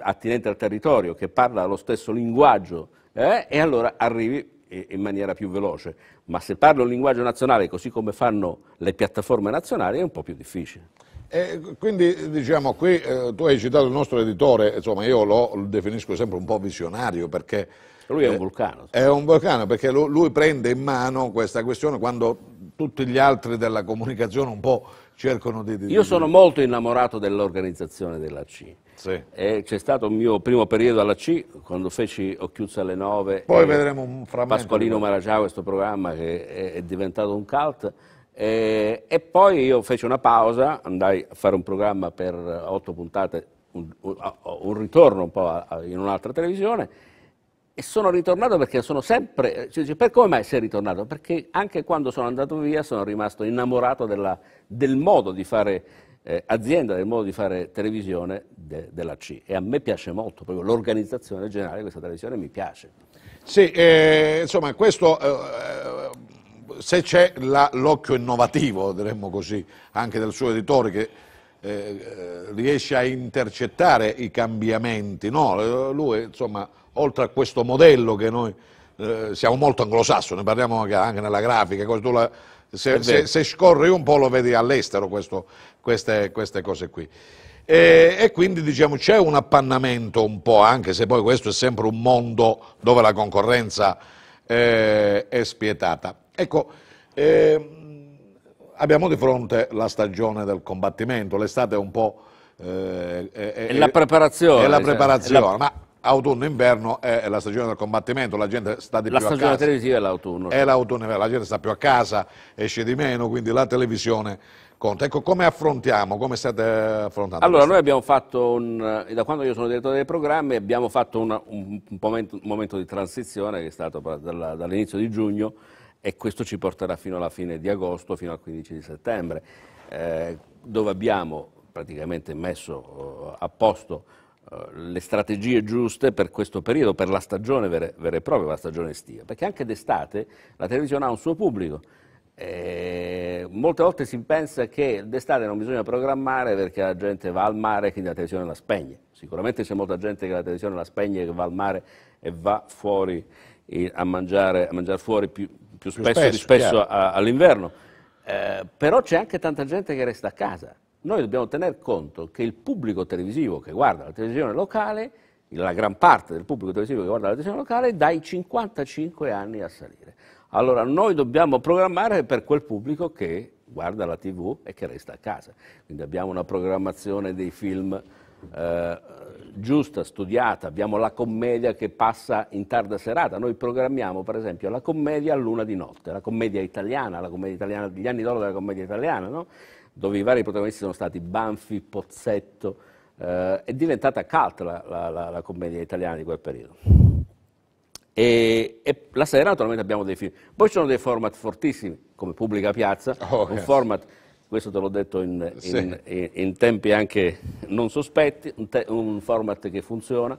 attinente al territorio, che parla lo stesso linguaggio, eh, e allora arrivi in maniera più veloce. Ma se parli un linguaggio nazionale, così come fanno le piattaforme nazionali, è un po' più difficile. E eh, quindi diciamo qui, eh, tu hai citato il nostro editore, insomma io lo, lo definisco sempre un po' visionario perché... Lui è un eh, vulcano. È un vulcano perché lui, lui prende in mano questa questione quando tutti gli altri della comunicazione un po' cercano di... di io sono molto innamorato dell'organizzazione della C. Sì. c'è stato il mio primo periodo alla C, quando feci Occhiuzza alle 9. Poi vedremo un frammento. Pasqualino Maragia, questo programma che è, è diventato un cult. Eh, e poi io feci una pausa, andai a fare un programma per otto puntate, un, un ritorno un po' a, a, in un'altra televisione, e sono ritornato perché sono sempre... Cioè, per come mai sei ritornato? Perché anche quando sono andato via sono rimasto innamorato della, del modo di fare eh, azienda, del modo di fare televisione de, della C. E a me piace molto, proprio l'organizzazione generale di questa televisione mi piace. Sì, eh, insomma, questo eh, se c'è l'occhio innovativo, diremmo così, anche del suo editore che eh, eh riesce a intercettare i cambiamenti, no? Eh, lui, insomma, oltre a questo modello che noi eh, siamo molto anglosassoni, ne parliamo anche, nella grafica, la, se, se, se, scorri un po' lo vedi all'estero questo, queste, queste cose qui. E, e, quindi diciamo c'è un appannamento un po', anche se poi questo è sempre un mondo dove la concorrenza eh, è spietata. Ecco, ehm, abbiamo di fronte la stagione del combattimento, l'estate è un po'... Eh, è, è, la preparazione. È la preparazione, cioè, è la... ma autunno-inverno è la stagione del combattimento, la gente sta di la più a casa. La stagione televisiva è l'autunno. È cioè. l'autunno, la gente sta più a casa, esce di meno, quindi la televisione conta. Ecco, come affrontiamo, come state affrontando? Allora, noi abbiamo fatto, un, eh, da quando io sono direttore dei programmi, abbiamo fatto un, un, momento, un momento, di transizione che è stato dall'inizio di giugno, e questo ci porterà fino alla fine di agosto, fino al 15 di settembre, eh, dove abbiamo praticamente messo eh, a posto eh, le strategie giuste per questo periodo, per la stagione vera, e propria, la stagione estiva, perché anche d'estate la televisione ha un suo pubblico. E molte volte si pensa che d'estate non bisogna programmare perché la gente va al mare e quindi la televisione la spegne. Sicuramente c'è molta gente che la televisione la spegne, che va al mare e va fuori eh, a mangiare, a mangiare fuori più, più spesso, spesso, spesso all'inverno. Eh, però c'è anche tanta gente che resta a casa. Noi dobbiamo tener conto che il pubblico televisivo che guarda la televisione locale, la gran parte del pubblico televisivo che guarda la televisione locale, dai 55 anni a salire. Allora noi dobbiamo programmare per quel pubblico che guarda la tv e che resta a casa. Quindi abbiamo una programmazione dei film eh, giusta, studiata, abbiamo la commedia che passa in tarda serata, noi programmiamo per esempio la commedia a luna di notte, la commedia italiana, la commedia italiana degli anni d'oro della commedia italiana, no? dove i vari protagonisti sono stati Banfi, Pozzetto, eh, è diventata cult la, la, la, la, commedia italiana di quel periodo. E, e la sera naturalmente abbiamo dei film, poi ci sono dei format fortissimi, come Pubblica Piazza, oh, un yes. format questo te l'ho detto in, in, in, in, tempi anche non sospetti, un, te, un format che funziona.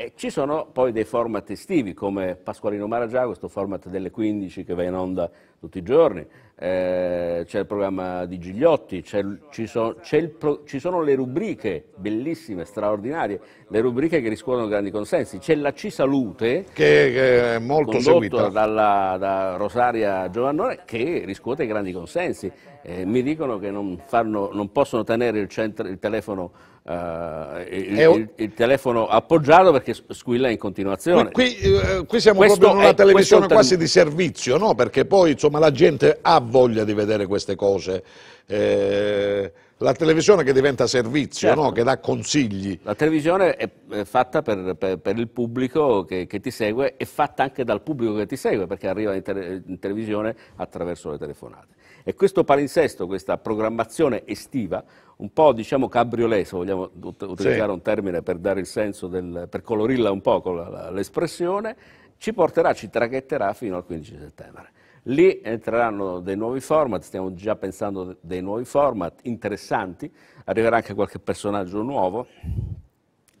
E ci sono poi dei format estivi come Pasqualino Maragia, questo format delle 15 che va in onda tutti i giorni, eh, c'è il programma di Gigliotti, ci, so, pro, ci, sono le rubriche bellissime, straordinarie, le rubriche che riscuotono grandi consensi. C'è la C Salute, che, che è molto seguita dalla, da Rosaria Giovannone, che riscuote grandi consensi. Eh, mi dicono che non, fanno, non possono tenere il, centro, il telefono Uh, il, il, il, telefono appoggiato perché squilla in continuazione. Qui, eh, qui, siamo questo proprio in una è, televisione quasi di servizio, no? perché poi insomma, la gente ha voglia di vedere queste cose. Eh, la televisione che diventa servizio, certo. no? che dà consigli. La televisione è, è fatta per, per, per, il pubblico che, che, ti segue e fatta anche dal pubblico che ti segue, perché arriva in, te in televisione attraverso le telefonate. E questo palinsesto, questa programmazione estiva, un po' diciamo cabriolet, se vogliamo ut utilizzare sì. un termine per dare il senso, del, per colorirla un po' con l'espressione, ci porterà, ci traghetterà fino al 15 settembre. Lì entreranno dei nuovi format, stiamo già pensando dei nuovi format interessanti, arriverà anche qualche personaggio nuovo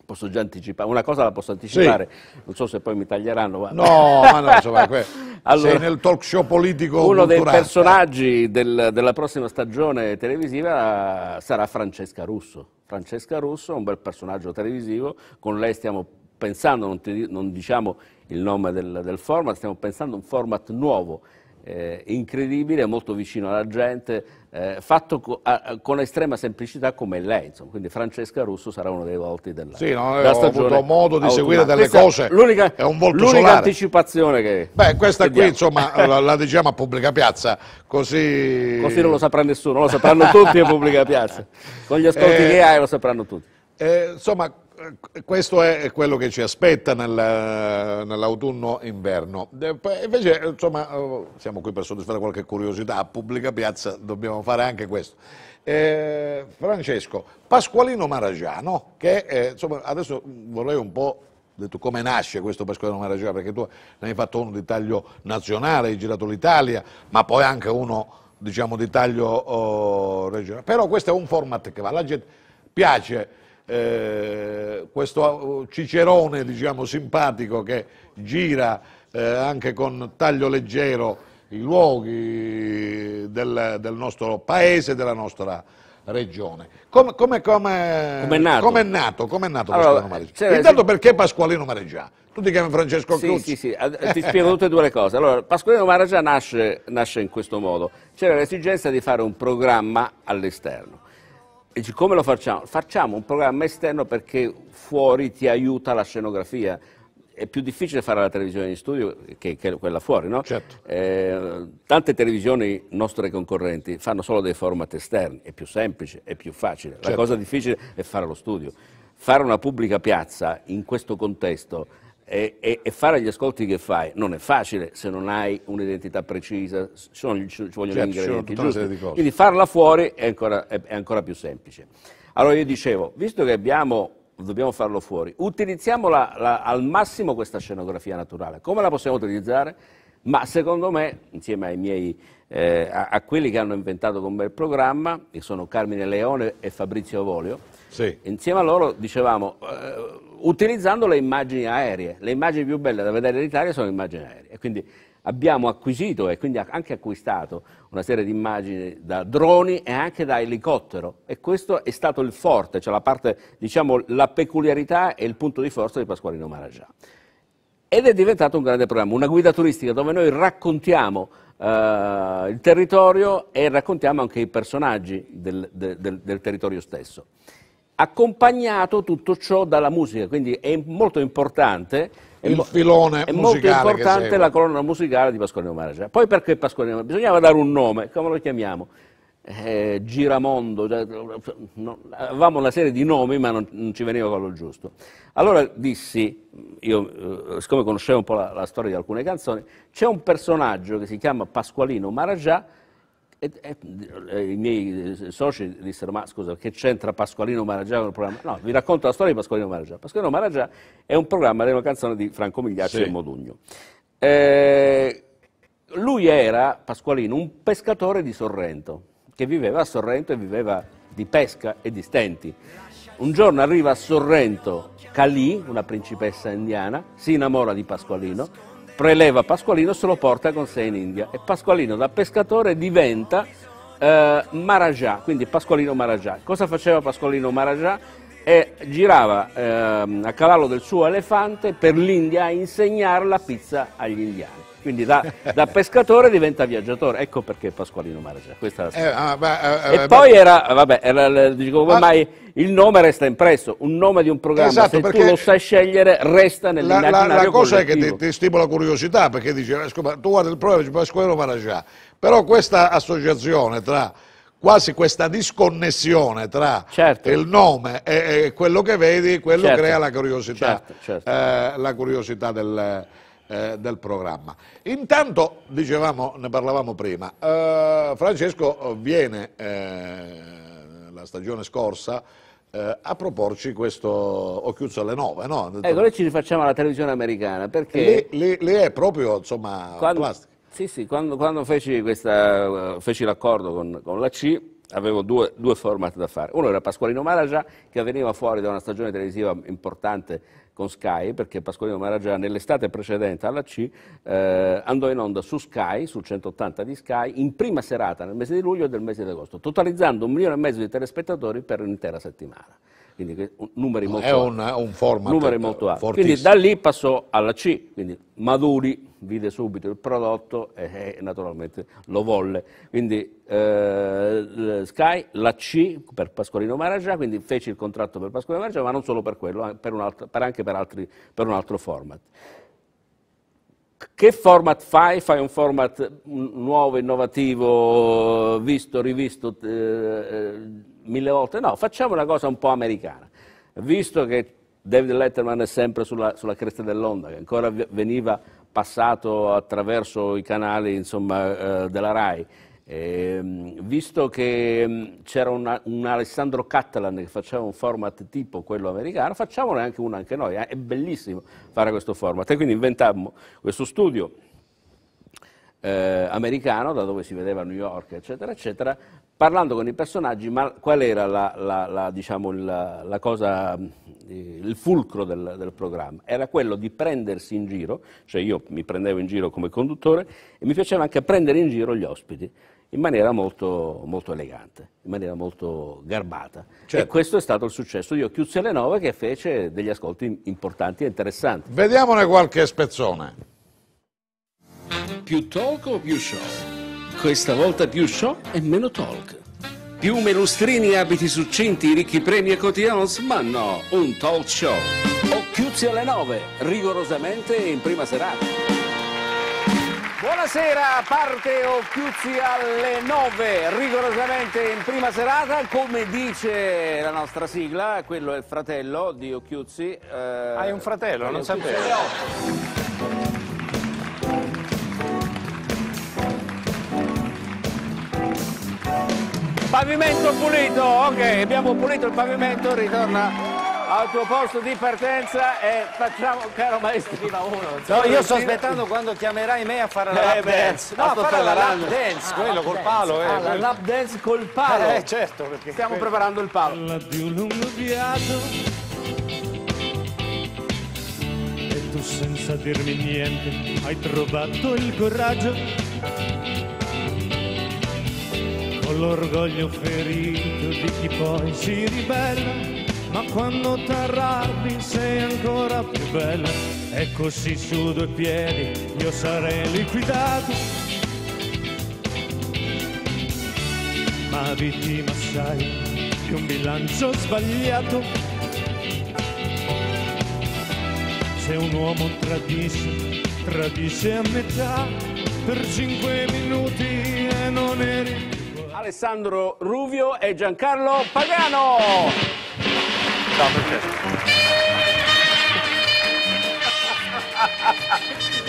posso già anticipare, una cosa la posso anticipare, sì. non so se poi mi taglieranno. Ma... No, ma no, insomma, que... [LAUGHS] allora, sei nel talk show politico Uno dei personaggi del, della prossima stagione televisiva sarà Francesca Russo. Francesca Russo è un bel personaggio televisivo, con lei stiamo pensando, non, ti, non diciamo il nome del, del format, stiamo pensando a un format nuovo eh, incredibile, molto vicino alla gente, eh, fatto co- a- con estrema semplicità come lei, insomma. quindi Francesca Russo sarà uno dei volti della, sì, no, della stagione. avuto modo di seguire delle cose, l'unica, è un volto l'unica solare. anticipazione che... Beh, questa che qui diamo. insomma [LAUGHS] la, la, diciamo a pubblica piazza, così... Così non lo saprà nessuno, lo sapranno tutti a pubblica piazza, con gli ascolti eh, che hai lo sapranno tutti. Eh, insomma, eh, questo è quello che ci aspetta nell'autunno-inverno. Invece, insomma, eh, siamo qui per soddisfare qualche curiosità, a pubblica piazza dobbiamo fare anche questo. Eh, Francesco, Pasqualino Maragiano, che eh, insomma, adesso vorrei un po' detto come nasce questo Pasqualino Maragiano, perché tu ne hai fatto uno di taglio nazionale, hai girato l'Italia, ma poi anche uno diciamo, di taglio oh, regionale. Però questo è un format che va, la gente piace eh, questo uh, cicerone diciamo, simpatico che gira eh, anche con taglio leggero i luoghi del, del nostro paese, della nostra regione. Come, come, come, come, è nato? Come è nato, come è nato allora, Pasqualino Mareggià? Intanto perché Pasqualino Mareggià? Tu ti chiami Francesco sì, Cruzzi? Sì, sì, ti spiego tutte e due le cose. Allora, Pasqualino Mareggià nasce, nasce in questo modo. C'era l'esigenza di fare un programma all'esterno. E come lo facciamo? Facciamo un programma esterno perché fuori ti aiuta la scenografia. È più difficile fare la televisione in studio che, che quella fuori, no? Certo. Eh, tante televisioni nostre concorrenti fanno solo dei format esterni, è più semplice, è più facile. Certo. La cosa difficile è fare lo studio. Fare una pubblica piazza in questo contesto e, e, e, fare gli ascolti che fai non è facile se non hai un'identità precisa, ci, sono, ci vogliono certo, gli ingredienti giusti. Quindi farla fuori è ancora, è, è ancora, più semplice. Allora io dicevo, visto che abbiamo, dobbiamo farlo fuori, utilizziamo la, la, al massimo questa scenografia naturale. Come la possiamo utilizzare? Ma secondo me, insieme miei, eh, a, a quelli che hanno inventato con me il programma, che sono Carmine Leone e Fabrizio Volio, sì. Insieme a loro dicevamo, eh, utilizzando le immagini aeree, le immagini più belle da vedere in Italia sono le immagini aeree. E quindi abbiamo acquisito e quindi anche acquistato una serie di immagini da droni e anche da elicottero e questo è stato il forte, cioè la parte, diciamo, la peculiarità e il punto di forza di Pasqualino Maragià. Ed è diventato un grande programma, una guida turistica dove noi raccontiamo eh, il territorio e raccontiamo anche i personaggi del, del, del territorio stesso accompagnato tutto ciò dalla musica, quindi è molto importante è il filone è molto importante la colonna musicale di Pasquale Maragia. Poi perché Pasquale Maragia? Bisognava dare un nome, come lo chiamiamo? Eh, Giramondo, cioè, avevamo una serie di nomi ma non, non, ci veniva quello giusto. Allora dissi, io eh, siccome conoscevo un po' la, la storia di alcune canzoni, c'è un personaggio che si chiama Pasqualino Maragia e, e, eh, I miei eh, soci dissero, ma scusa, che c'entra Pasqualino Maragia con il programma? No, vi racconto la storia di Pasqualino Maragia. Pasqualino Maragia è un programma di una canzone di Franco Migliacci sì. e Modugno. Eh, lui era, Pasqualino, un pescatore di Sorrento, che viveva a Sorrento e viveva di pesca e di stenti. Un giorno arriva a Sorrento Calì, una principessa indiana, si innamora di Pasqualino, preleva Pasqualino e se lo porta con sé in India. E Pasqualino da pescatore diventa eh, Marajà, quindi Pasqualino Marajà. Cosa faceva Pasqualino Marajà? E girava eh, a cavallo del suo elefante per l'India a insegnare la pizza agli indiani quindi da, da pescatore diventa viaggiatore. Ecco perché Pasqualino Maragia. Questa è la eh, ma, ah, eh, eh, e beh, poi era, ah, vabbè, era, dico, ma... Ah. ormai il nome resta impresso, un nome di un programma, esatto, se tu lo sai scegliere, resta nell'immaginario La, la, cosa collettivo. è che ti, ti stimola curiosità, perché dici, eh, tu guardi il programma di Pasqualino Maragia, però questa associazione tra quasi questa disconnessione tra certo. il nome e, e, quello che vedi, quello certo. crea la curiosità, certo, certo. eh, la curiosità del eh, del programma. Intanto, dicevamo, ne parlavamo prima, eh, Francesco viene eh, la stagione scorsa eh, a proporci questo occhiuzzo alle 9 no? ecco noi ci rifacciamo alla televisione americana perché lei è proprio insomma quando, plastica sì sì quando, quando feci, eh, feci l'accordo con, con la C avevo due, due, format da fare. Uno era Pasqualino Maragia, che veniva fuori da una stagione televisiva importante con Sky, perché Pasqualino Maragia nell'estate precedente alla C eh, andò in onda su Sky, sul 180 di Sky, in prima serata nel mese di luglio e del mese di agosto, totalizzando un milione e mezzo di telespettatori per un'intera settimana quindi numeri molto è alti. un format numeri molto alti. Fortissimo. Quindi da lì passò alla C, quindi Maduri vide subito il prodotto e, e naturalmente lo volle. Quindi eh, Sky, la C per Pasqualino Maragia, quindi fece il contratto per Pasqualino Maragia, ma non solo per quello, eh, per altro, per anche per, altri, per un altro format che format fai? Fai un format mm, nuovo, innovativo, visto, rivisto? Eh, eh mille volte, no, facciamo una cosa un po' americana. Visto che David Letterman è sempre sulla, sulla cresta dell'onda, che ancora veniva passato attraverso i canali insomma, eh, della RAI, eh, visto che mm, c'era una, un Alessandro Catalan che faceva un format tipo quello americano, facciamone anche uno anche noi, eh? è bellissimo fare questo format. E quindi inventammo questo studio eh, americano, da dove si vedeva New York, eccetera, eccetera, parlando con i personaggi, ma qual era la, la, la, diciamo, la cosa, mm, il fulcro del, del, programma? Era quello di prendersi in giro, cioè io mi prendevo in giro come conduttore e mi piaceva anche prendere in giro gli ospiti in maniera molto, molto elegante, in maniera molto garbata. Certo. E questo è stato il successo di Occhiuzzi alle 9 che fece degli ascolti importanti e interessanti. Vediamone qualche spezzone. Più talk o più show? Questa volta più show e meno talk. Più melustrini, abiti succinti, ricchi premi e cotillons? Ma no, un talk show. Occhiuzzi alle 9, rigorosamente in prima serata. Buonasera, parte Occhiuzzi alle 9, rigorosamente in prima serata, come dice la nostra sigla, quello è il fratello di Occhiuzzi. Eh... Hai un fratello, non sapevo. Pavimento pulito, ok, abbiamo pulito il pavimento, ritorna al tuo posto di partenza e facciamo caro maestrina uno no io sto aspettando quando chiamerai me a fare la eh, lap dance no a fare la lap dance ah, quello col palo eh. ah, la lap dance col palo eh certo perché stiamo preparando il palo la più lungo viaggio e tu senza dirmi niente hai trovato il coraggio l'orgoglio ferito di chi poi si ribella, ma quando t'arrabbi sei ancora più bella. E così su due piedi io sarei liquidato. Ma vittima sai di un bilancio sbagliato. Se un uomo tradisce, tradisce a metà per cinque minuti e non eri Alessandro Ruvio e Giancarlo Pagano. Ciao Francesco.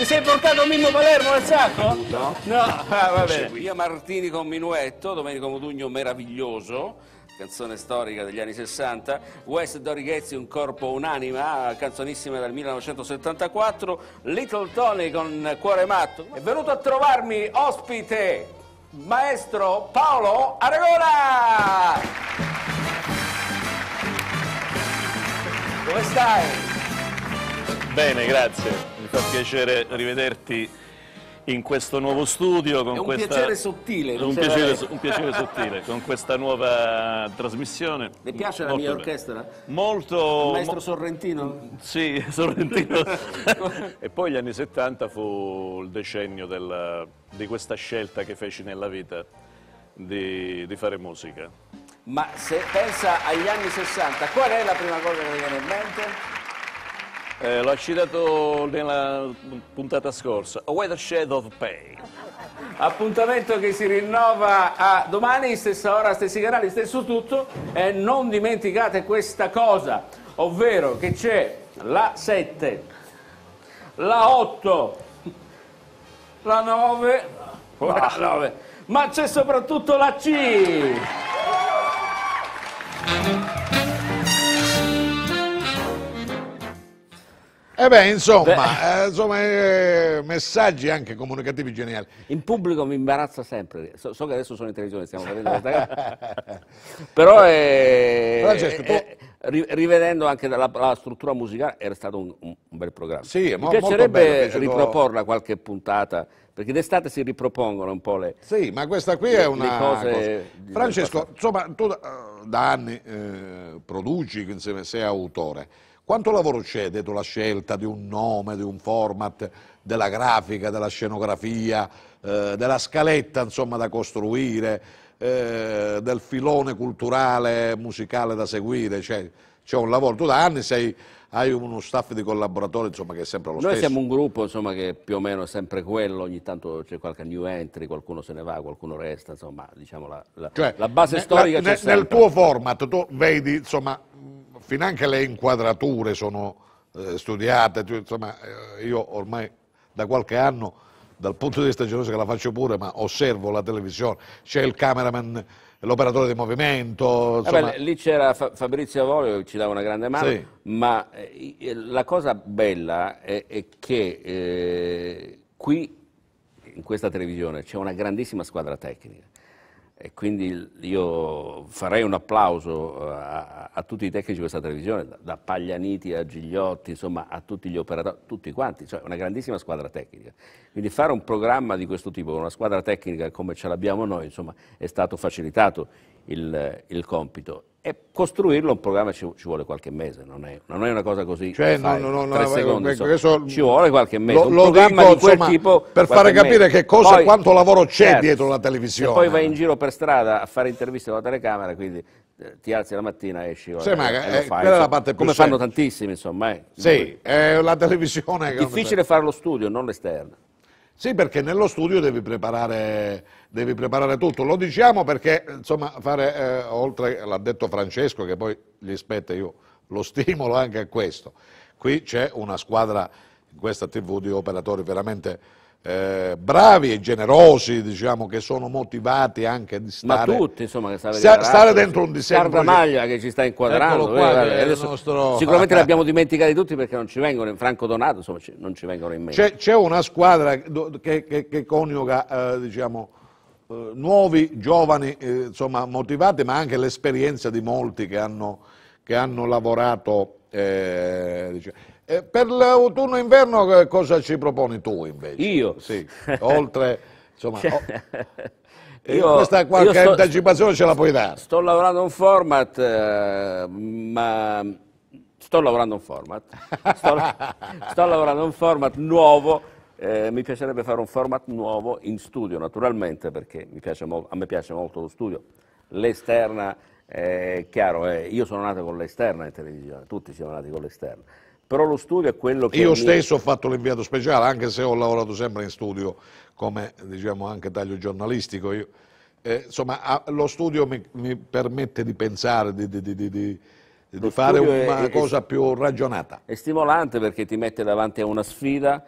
[LAUGHS] Ti sei portato Mimmo Palermo nel sacco? No. No, ah, va bene. Via Martini con Minuetto, Domenico Modugno meraviglioso canzone storica degli anni 60, West Dorighezzi, Un corpo, un'anima, canzonissima del 1974, Little Tony con Cuore matto, è venuto a trovarmi ospite maestro Paolo Aragona. Come stai? Bene, grazie. Mi fa piacere rivederti in questo nuovo studio. Con è un questa... piacere sottile. Un piacere, un piacere, sottile [LAUGHS] con questa nuova trasmissione. Le piace Molto la mia orchestra? Molto. Il maestro Sorrentino? Sì, [LAUGHS] Sorrentino. [LAUGHS] e poi gli anni 70 fu il decennio della, di questa scelta che feci nella vita di, di fare musica. Ma se pensa agli anni 60, qual è la prima cosa che mi viene in mente? Eh, l'ho citato nella puntata scorsa, A Weather Shadow of Pay. Appuntamento che si rinnova a domani, stessa ora, stessi canali, stesso tutto. E non dimenticate questa cosa, ovvero che c'è la 7, la 8, la 9, la 9 ma c'è soprattutto la C. E eh beh, insomma, eh, insomma eh, messaggi anche comunicativi geniali. In pubblico mi imbarazza sempre. So, so che adesso sono in televisione, stiamo vedendo [LAUGHS] questa Però eh, Francesco, tu... Eh, rivedendo anche la, la, struttura musicale era stato un, un bel programma. Sì, mi piacerebbe bello, riproporla qualche puntata perché d'estate si ripropongono un po' le Sì, ma questa qui le, è una cose, cosa. Francesco, insomma, tu da, eh, da anni produci, insieme, sei autore. Quanto lavoro c'è dietro la scelta di un nome, di un format, della grafica, della scenografia, eh, della scaletta insomma, da costruire? Eh, del filone culturale, musicale da seguire, cioè c'è un lavoro. Tu da anni sei, hai uno staff di collaboratori insomma, che è sempre lo Noi stesso. Noi siamo un gruppo insomma, che più o meno è sempre quello, ogni tanto c'è qualche new entry, qualcuno se ne va, qualcuno resta, insomma diciamo la, la, cioè, la base ne, storica la, ne, Nel tuo format tu vedi, insomma, finanche le inquadrature sono eh, studiate, tu, insomma eh, io ormai da qualche anno dal punto di vista geloso che la faccio pure, ma osservo la televisione, c'è il cameraman, l'operatore di movimento. Eh insomma... Vabbè, lì c'era Fabrizio Avorio che ci dava una grande mano, sì. ma eh, eh, la cosa bella è, è che eh, qui in questa televisione c'è una grandissima squadra tecnica. E quindi io farei un applauso eh, a, a tutti i tecnici di questa televisione, da, Paglianiti a Gigliotti, insomma a tutti gli operatori, tutti quanti, cioè una grandissima squadra tecnica. Quindi fare un programma di questo tipo una squadra tecnica come ce l'abbiamo noi, insomma, è stato facilitato il, il compito. E costruirlo un programma ci, ci vuole qualche mese, non è, non è, una cosa così. Cioè, fai, no, no, no, no secondi, so, ci vuole qualche mese. Lo, lo dico, insomma, tipo, per fare capire mese. che cosa poi, e quanto lavoro c'è certo, dietro la televisione. E poi vai in giro per strada a fare interviste con la telecamera, quindi ti alzi la mattina esci, sì, e esci eh, come fanno tantissimi insomma eh. sì, eh, la televisione è difficile fare lo studio non l'esterno sì perché nello studio devi preparare devi preparare tutto. Lo diciamo perché, insomma, fare eh, oltre, l'ha detto Francesco, che poi gli spetta io lo stimolo anche a questo. Qui c'è una squadra in questa TV di operatori veramente eh, bravi e generosi, diciamo, che sono motivati anche di stare, Ma tutti, insomma, che sta, stare dentro un disegno. Cardamaglia che ci sta inquadrando. Qua, eh, adesso, nostro... Sicuramente ne ah, eh. abbiamo dimenticati tutti perché non ci vengono, in Franco Donato, insomma, non ci vengono in mente. C'è, una squadra che, che, che coniuga, eh, diciamo, eh, nuovi, giovani, eh, insomma, motivati, ma anche l'esperienza di molti che hanno, che hanno lavorato. Diciamo. per l'autunno-inverno cosa ci proponi tu invece? Io? Sì, oltre... [LAUGHS] Insomma, cioè, oh, [LAUGHS] io, questa qualche io sto, anticipazione ce la puoi dare. Sto lavorando un format, eh, ma sto lavorando un format, sto, [LAUGHS] sto lavorando un format nuovo eh, mi piacerebbe fare un format nuovo in studio, naturalmente, perché a me piace molto lo studio. L'esterna, è eh, chiaro, eh, io sono nato con l'esterna in televisione, tutti siamo nati con l'esterna. Però lo studio è quello che... Io stesso mio... ho fatto l'inviato speciale, anche se ho lavorato sempre in studio come, diciamo, anche taglio giornalistico. Io, eh, insomma, a, lo studio mi, mi, permette di pensare, di, di, di, di fare una è, cosa è, più ragionata. È stimolante perché ti mette davanti a una sfida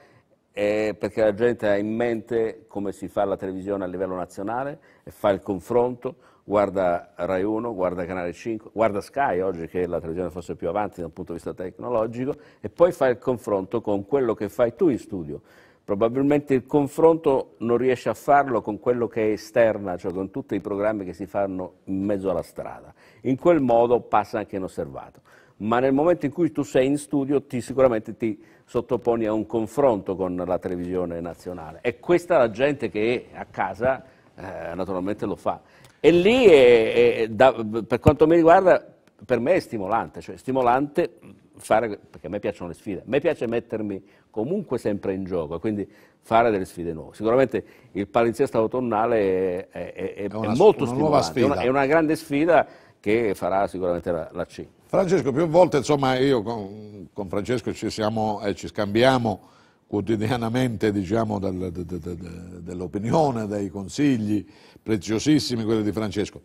è perché la gente ha in mente come si fa la televisione a livello nazionale e fa il confronto, guarda Rai 1, guarda Canale 5, guarda Sky oggi che la televisione fosse più avanti dal punto di vista tecnologico e poi fa il confronto con quello che fai tu in studio. Probabilmente il confronto non riesce a farlo con quello che è esterna, cioè con tutti i programmi che si fanno in mezzo alla strada. In quel modo passa anche inosservato. Ma nel momento in cui tu sei in studio ti, sicuramente ti sottoponi a un confronto con la televisione nazionale. E questa la gente che a casa eh, naturalmente lo fa. E lì, è, è, da, per quanto mi riguarda, per me è stimolante, cioè stimolante fare, perché a me piacciono le sfide, a me piace mettermi comunque sempre in gioco, quindi fare delle sfide nuove. Sicuramente il palinsesto autunnale è, è, è, è una, molto una stimolante, è una, è una grande sfida che farà sicuramente la, la C. Francesco, più volte insomma, io con, con, Francesco ci, siamo, eh, ci scambiamo quotidianamente diciamo, del, de, de, de, dell'opinione, dei consigli preziosissimi, quelli di Francesco.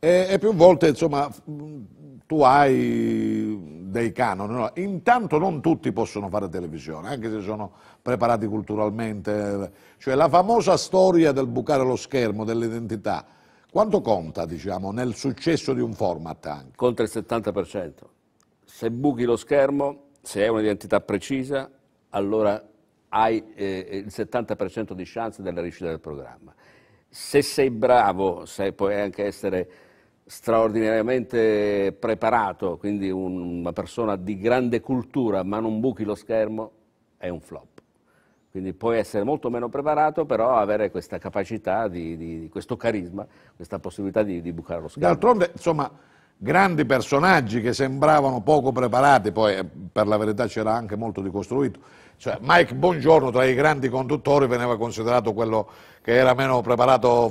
E, e più volte insomma, tu hai dei canoni. No? Intanto non tutti possono fare televisione, anche se sono preparati culturalmente. Eh, cioè la famosa storia del bucare lo schermo, dell'identità quanto conta diciamo, nel successo di un format? Anche? Conta il 70%. Se buchi lo schermo, se hai un'identità precisa, allora hai eh, il 70% di chance della riuscita del programma. Se sei bravo, se puoi anche essere straordinariamente preparato, quindi un, una persona di grande cultura, ma non buchi lo schermo, è un flop. Quindi puoi essere molto meno preparato, però avere questa capacità, di, di, di questo carisma, questa possibilità di, di bucare lo scambio. D'altronde, insomma, grandi personaggi che sembravano poco preparati, poi eh, per la verità c'era anche molto di costruito. Cioè, Mike Buongiorno tra i grandi conduttori veniva considerato quello che era meno preparato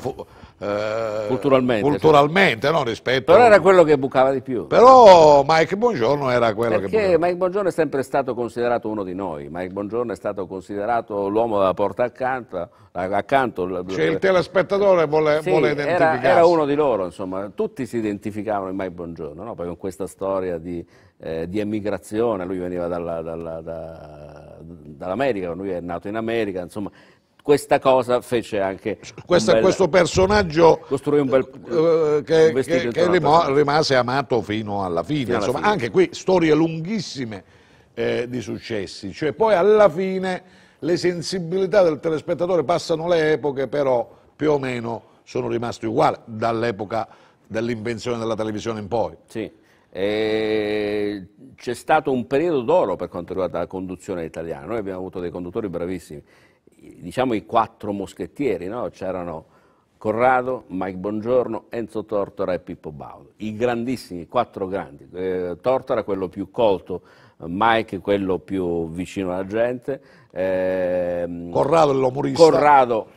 eh, culturalmente, cioè. culturalmente no, rispetto però a... era quello che bucava di più però Mike Buongiorno era quello Perché che bucava Mike Buongiorno è sempre stato considerato uno di noi Mike Buongiorno è stato considerato l'uomo della porta accanto, accanto cioè il telespettatore vuole, sì, vuole identificarsi era, era, uno di loro insomma tutti si identificavano in Mike Buongiorno no? poi con questa storia di, eh, di emigrazione lui veniva dalla, dalla, da, dall'America lui è nato in America insomma questa cosa fece anche questa, bel, questo personaggio costruì un bel eh, che, un che, che rimase amato fino alla fine, fino alla Insomma, fine. anche qui storie lunghissime eh, di successi cioè poi alla fine le sensibilità del telespettatore passano le epoche però più o meno sono rimaste uguali dall'epoca dell'invenzione della televisione in poi sì c'è stato un periodo d'oro per quanto riguarda la conduzione italiana. Noi abbiamo avuto dei conduttori bravissimi, diciamo, i quattro moschettieri, no? c'erano Corrado, Mike Bongiorno, Enzo Tortora e Pippo Baudo, i grandissimi, i quattro grandi, eh, Tortora quello più colto, Mike quello più vicino alla gente, eh, Corrado l'omorista, Corrado,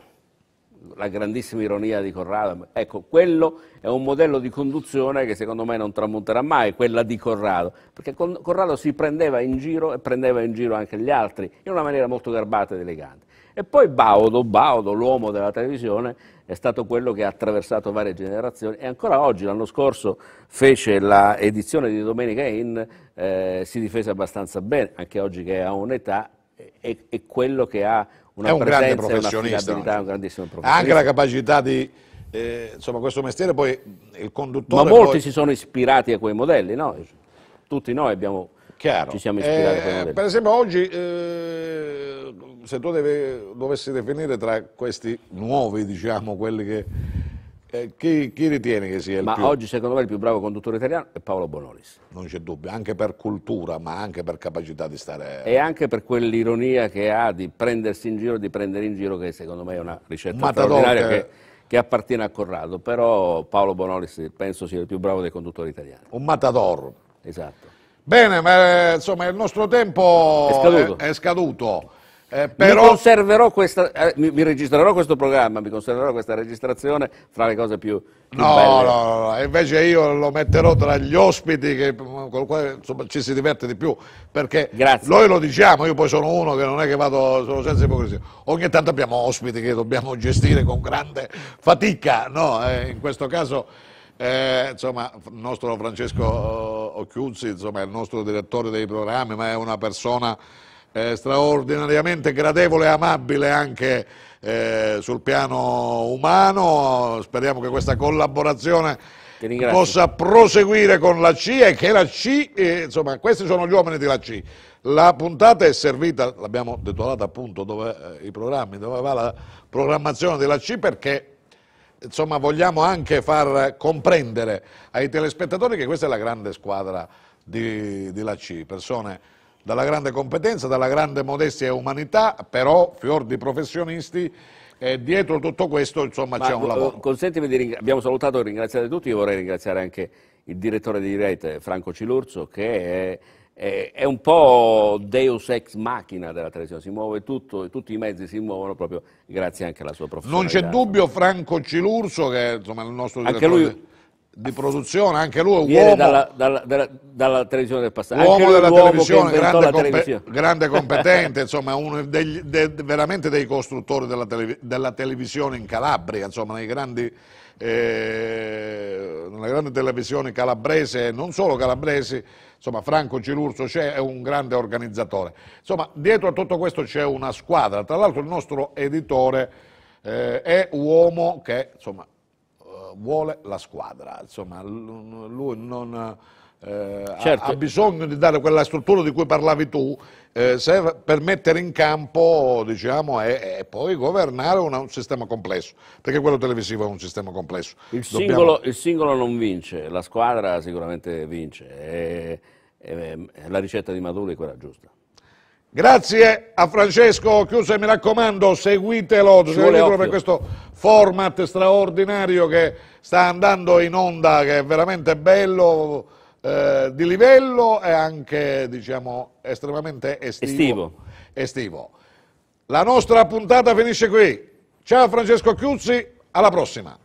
la grandissima ironia di Corrado, ecco quello è un modello di conduzione che secondo me non tramonterà mai, quella di Corrado, perché Corrado si prendeva in giro e prendeva in giro anche gli altri in una maniera molto garbata ed elegante. E poi Baudo, Baudo l'uomo della televisione, è stato quello che ha attraversato varie generazioni e ancora oggi, l'anno scorso, fece l'edizione di Domenica In, eh, si difese abbastanza bene, anche oggi che ha un'età, è, è quello che ha una è un grande professionista, è un grandissimo professionista. anche la capacità di, eh, insomma, questo mestiere poi il conduttore... Ma molti poi... si sono ispirati a quei modelli, no? Tutti noi abbiamo Chiaro. Ci siamo ispirati. Eh, per esempio oggi, eh, se tu deve, dovessi definire tra questi nuovi, diciamo, quelli che... Eh, chi, chi, ritiene che sia il ma più... Ma oggi secondo me il più bravo conduttore italiano è Paolo Bonolis. Non c'è dubbio, anche per cultura, ma anche per capacità di stare... E anche per quell'ironia che ha di prendersi in giro, di prendere in giro, che secondo me è una ricetta Matador, straordinaria che... Che, che, appartiene a Corrado. Però Paolo Bonolis penso sia il più bravo dei conduttori italiani. Un matador. Esatto. Bene, ma eh, insomma il nostro tempo è scaduto. È, è scaduto. Eh, però... mi, questa, eh, mi, mi, registrerò questo programma, mi conserverò questa registrazione fra le cose più, più no, belle. No, no, no, invece io lo metterò tra gli ospiti che, mm, con i quali insomma, ci si diverte di più, perché Grazie. noi lo diciamo, io poi sono uno che non è che vado solo senza ipocrisia, ogni tanto abbiamo ospiti che dobbiamo gestire con grande fatica, no? Eh, in questo caso, eh, insomma, il nostro Francesco Occhiuzzi, insomma, è il nostro direttore dei programmi, ma è una persona eh, straordinariamente gradevole e amabile anche eh, sul piano umano. Speriamo che questa collaborazione possa proseguire con la C e che la C, eh, insomma, questi sono gli uomini della C. La puntata è servita, l'abbiamo detto, appunto dove, eh, i programmi, dove va la programmazione della C perché insomma, vogliamo anche far comprendere ai telespettatori che questa è la grande squadra di, di la C, persone dalla grande competenza, dalla grande modestia e umanità, però fior di professionisti e dietro tutto questo insomma c'è un eh, lavoro. Consentimi di ringraziare, abbiamo salutato e ringraziato tutti, io vorrei ringraziare anche il direttore di rete Franco Cilurzo che è eh, è un po' deus ex machina della televisione, si muove tutto, e tutti i mezzi si muovono proprio grazie anche alla sua professione. Non c'è dubbio, Franco Cilurso, che insomma, è il nostro direttore di produzione, anche lui è uomo dalla, dalla, dalla, dalla, televisione del passato, uomo della televisione, grande, compe, televisione. grande, [LAUGHS] competente, insomma, uno degli, de, veramente dei costruttori della, televi, della, televisione in Calabria, insomma, nei grandi, eh, nella grande televisione calabrese, non solo calabresi, insomma Franco Gelurso c'è, è un grande organizzatore. Insomma, dietro a tutto questo c'è una squadra, tra l'altro il nostro editore eh, è uomo che insomma, eh, vuole la squadra, insomma, lui non eh, certo. ha, ha, bisogno di dare quella struttura di cui parlavi tu eh, per mettere in campo diciamo, e, e poi governare una, un sistema complesso, perché quello televisivo è un sistema complesso. Il, Dobbiamo... singolo, il singolo, non vince, la squadra sicuramente vince, e, e, la ricetta di Maduro è quella giusta. Grazie a Francesco Chiusa, mi raccomando, seguitelo, seguitelo per questo format straordinario che sta andando in onda, che è veramente bello eh, di livello e anche diciamo estremamente estivo, estivo. estivo. La nostra puntata finisce qui. Ciao Francesco Chiuzzi, alla prossima.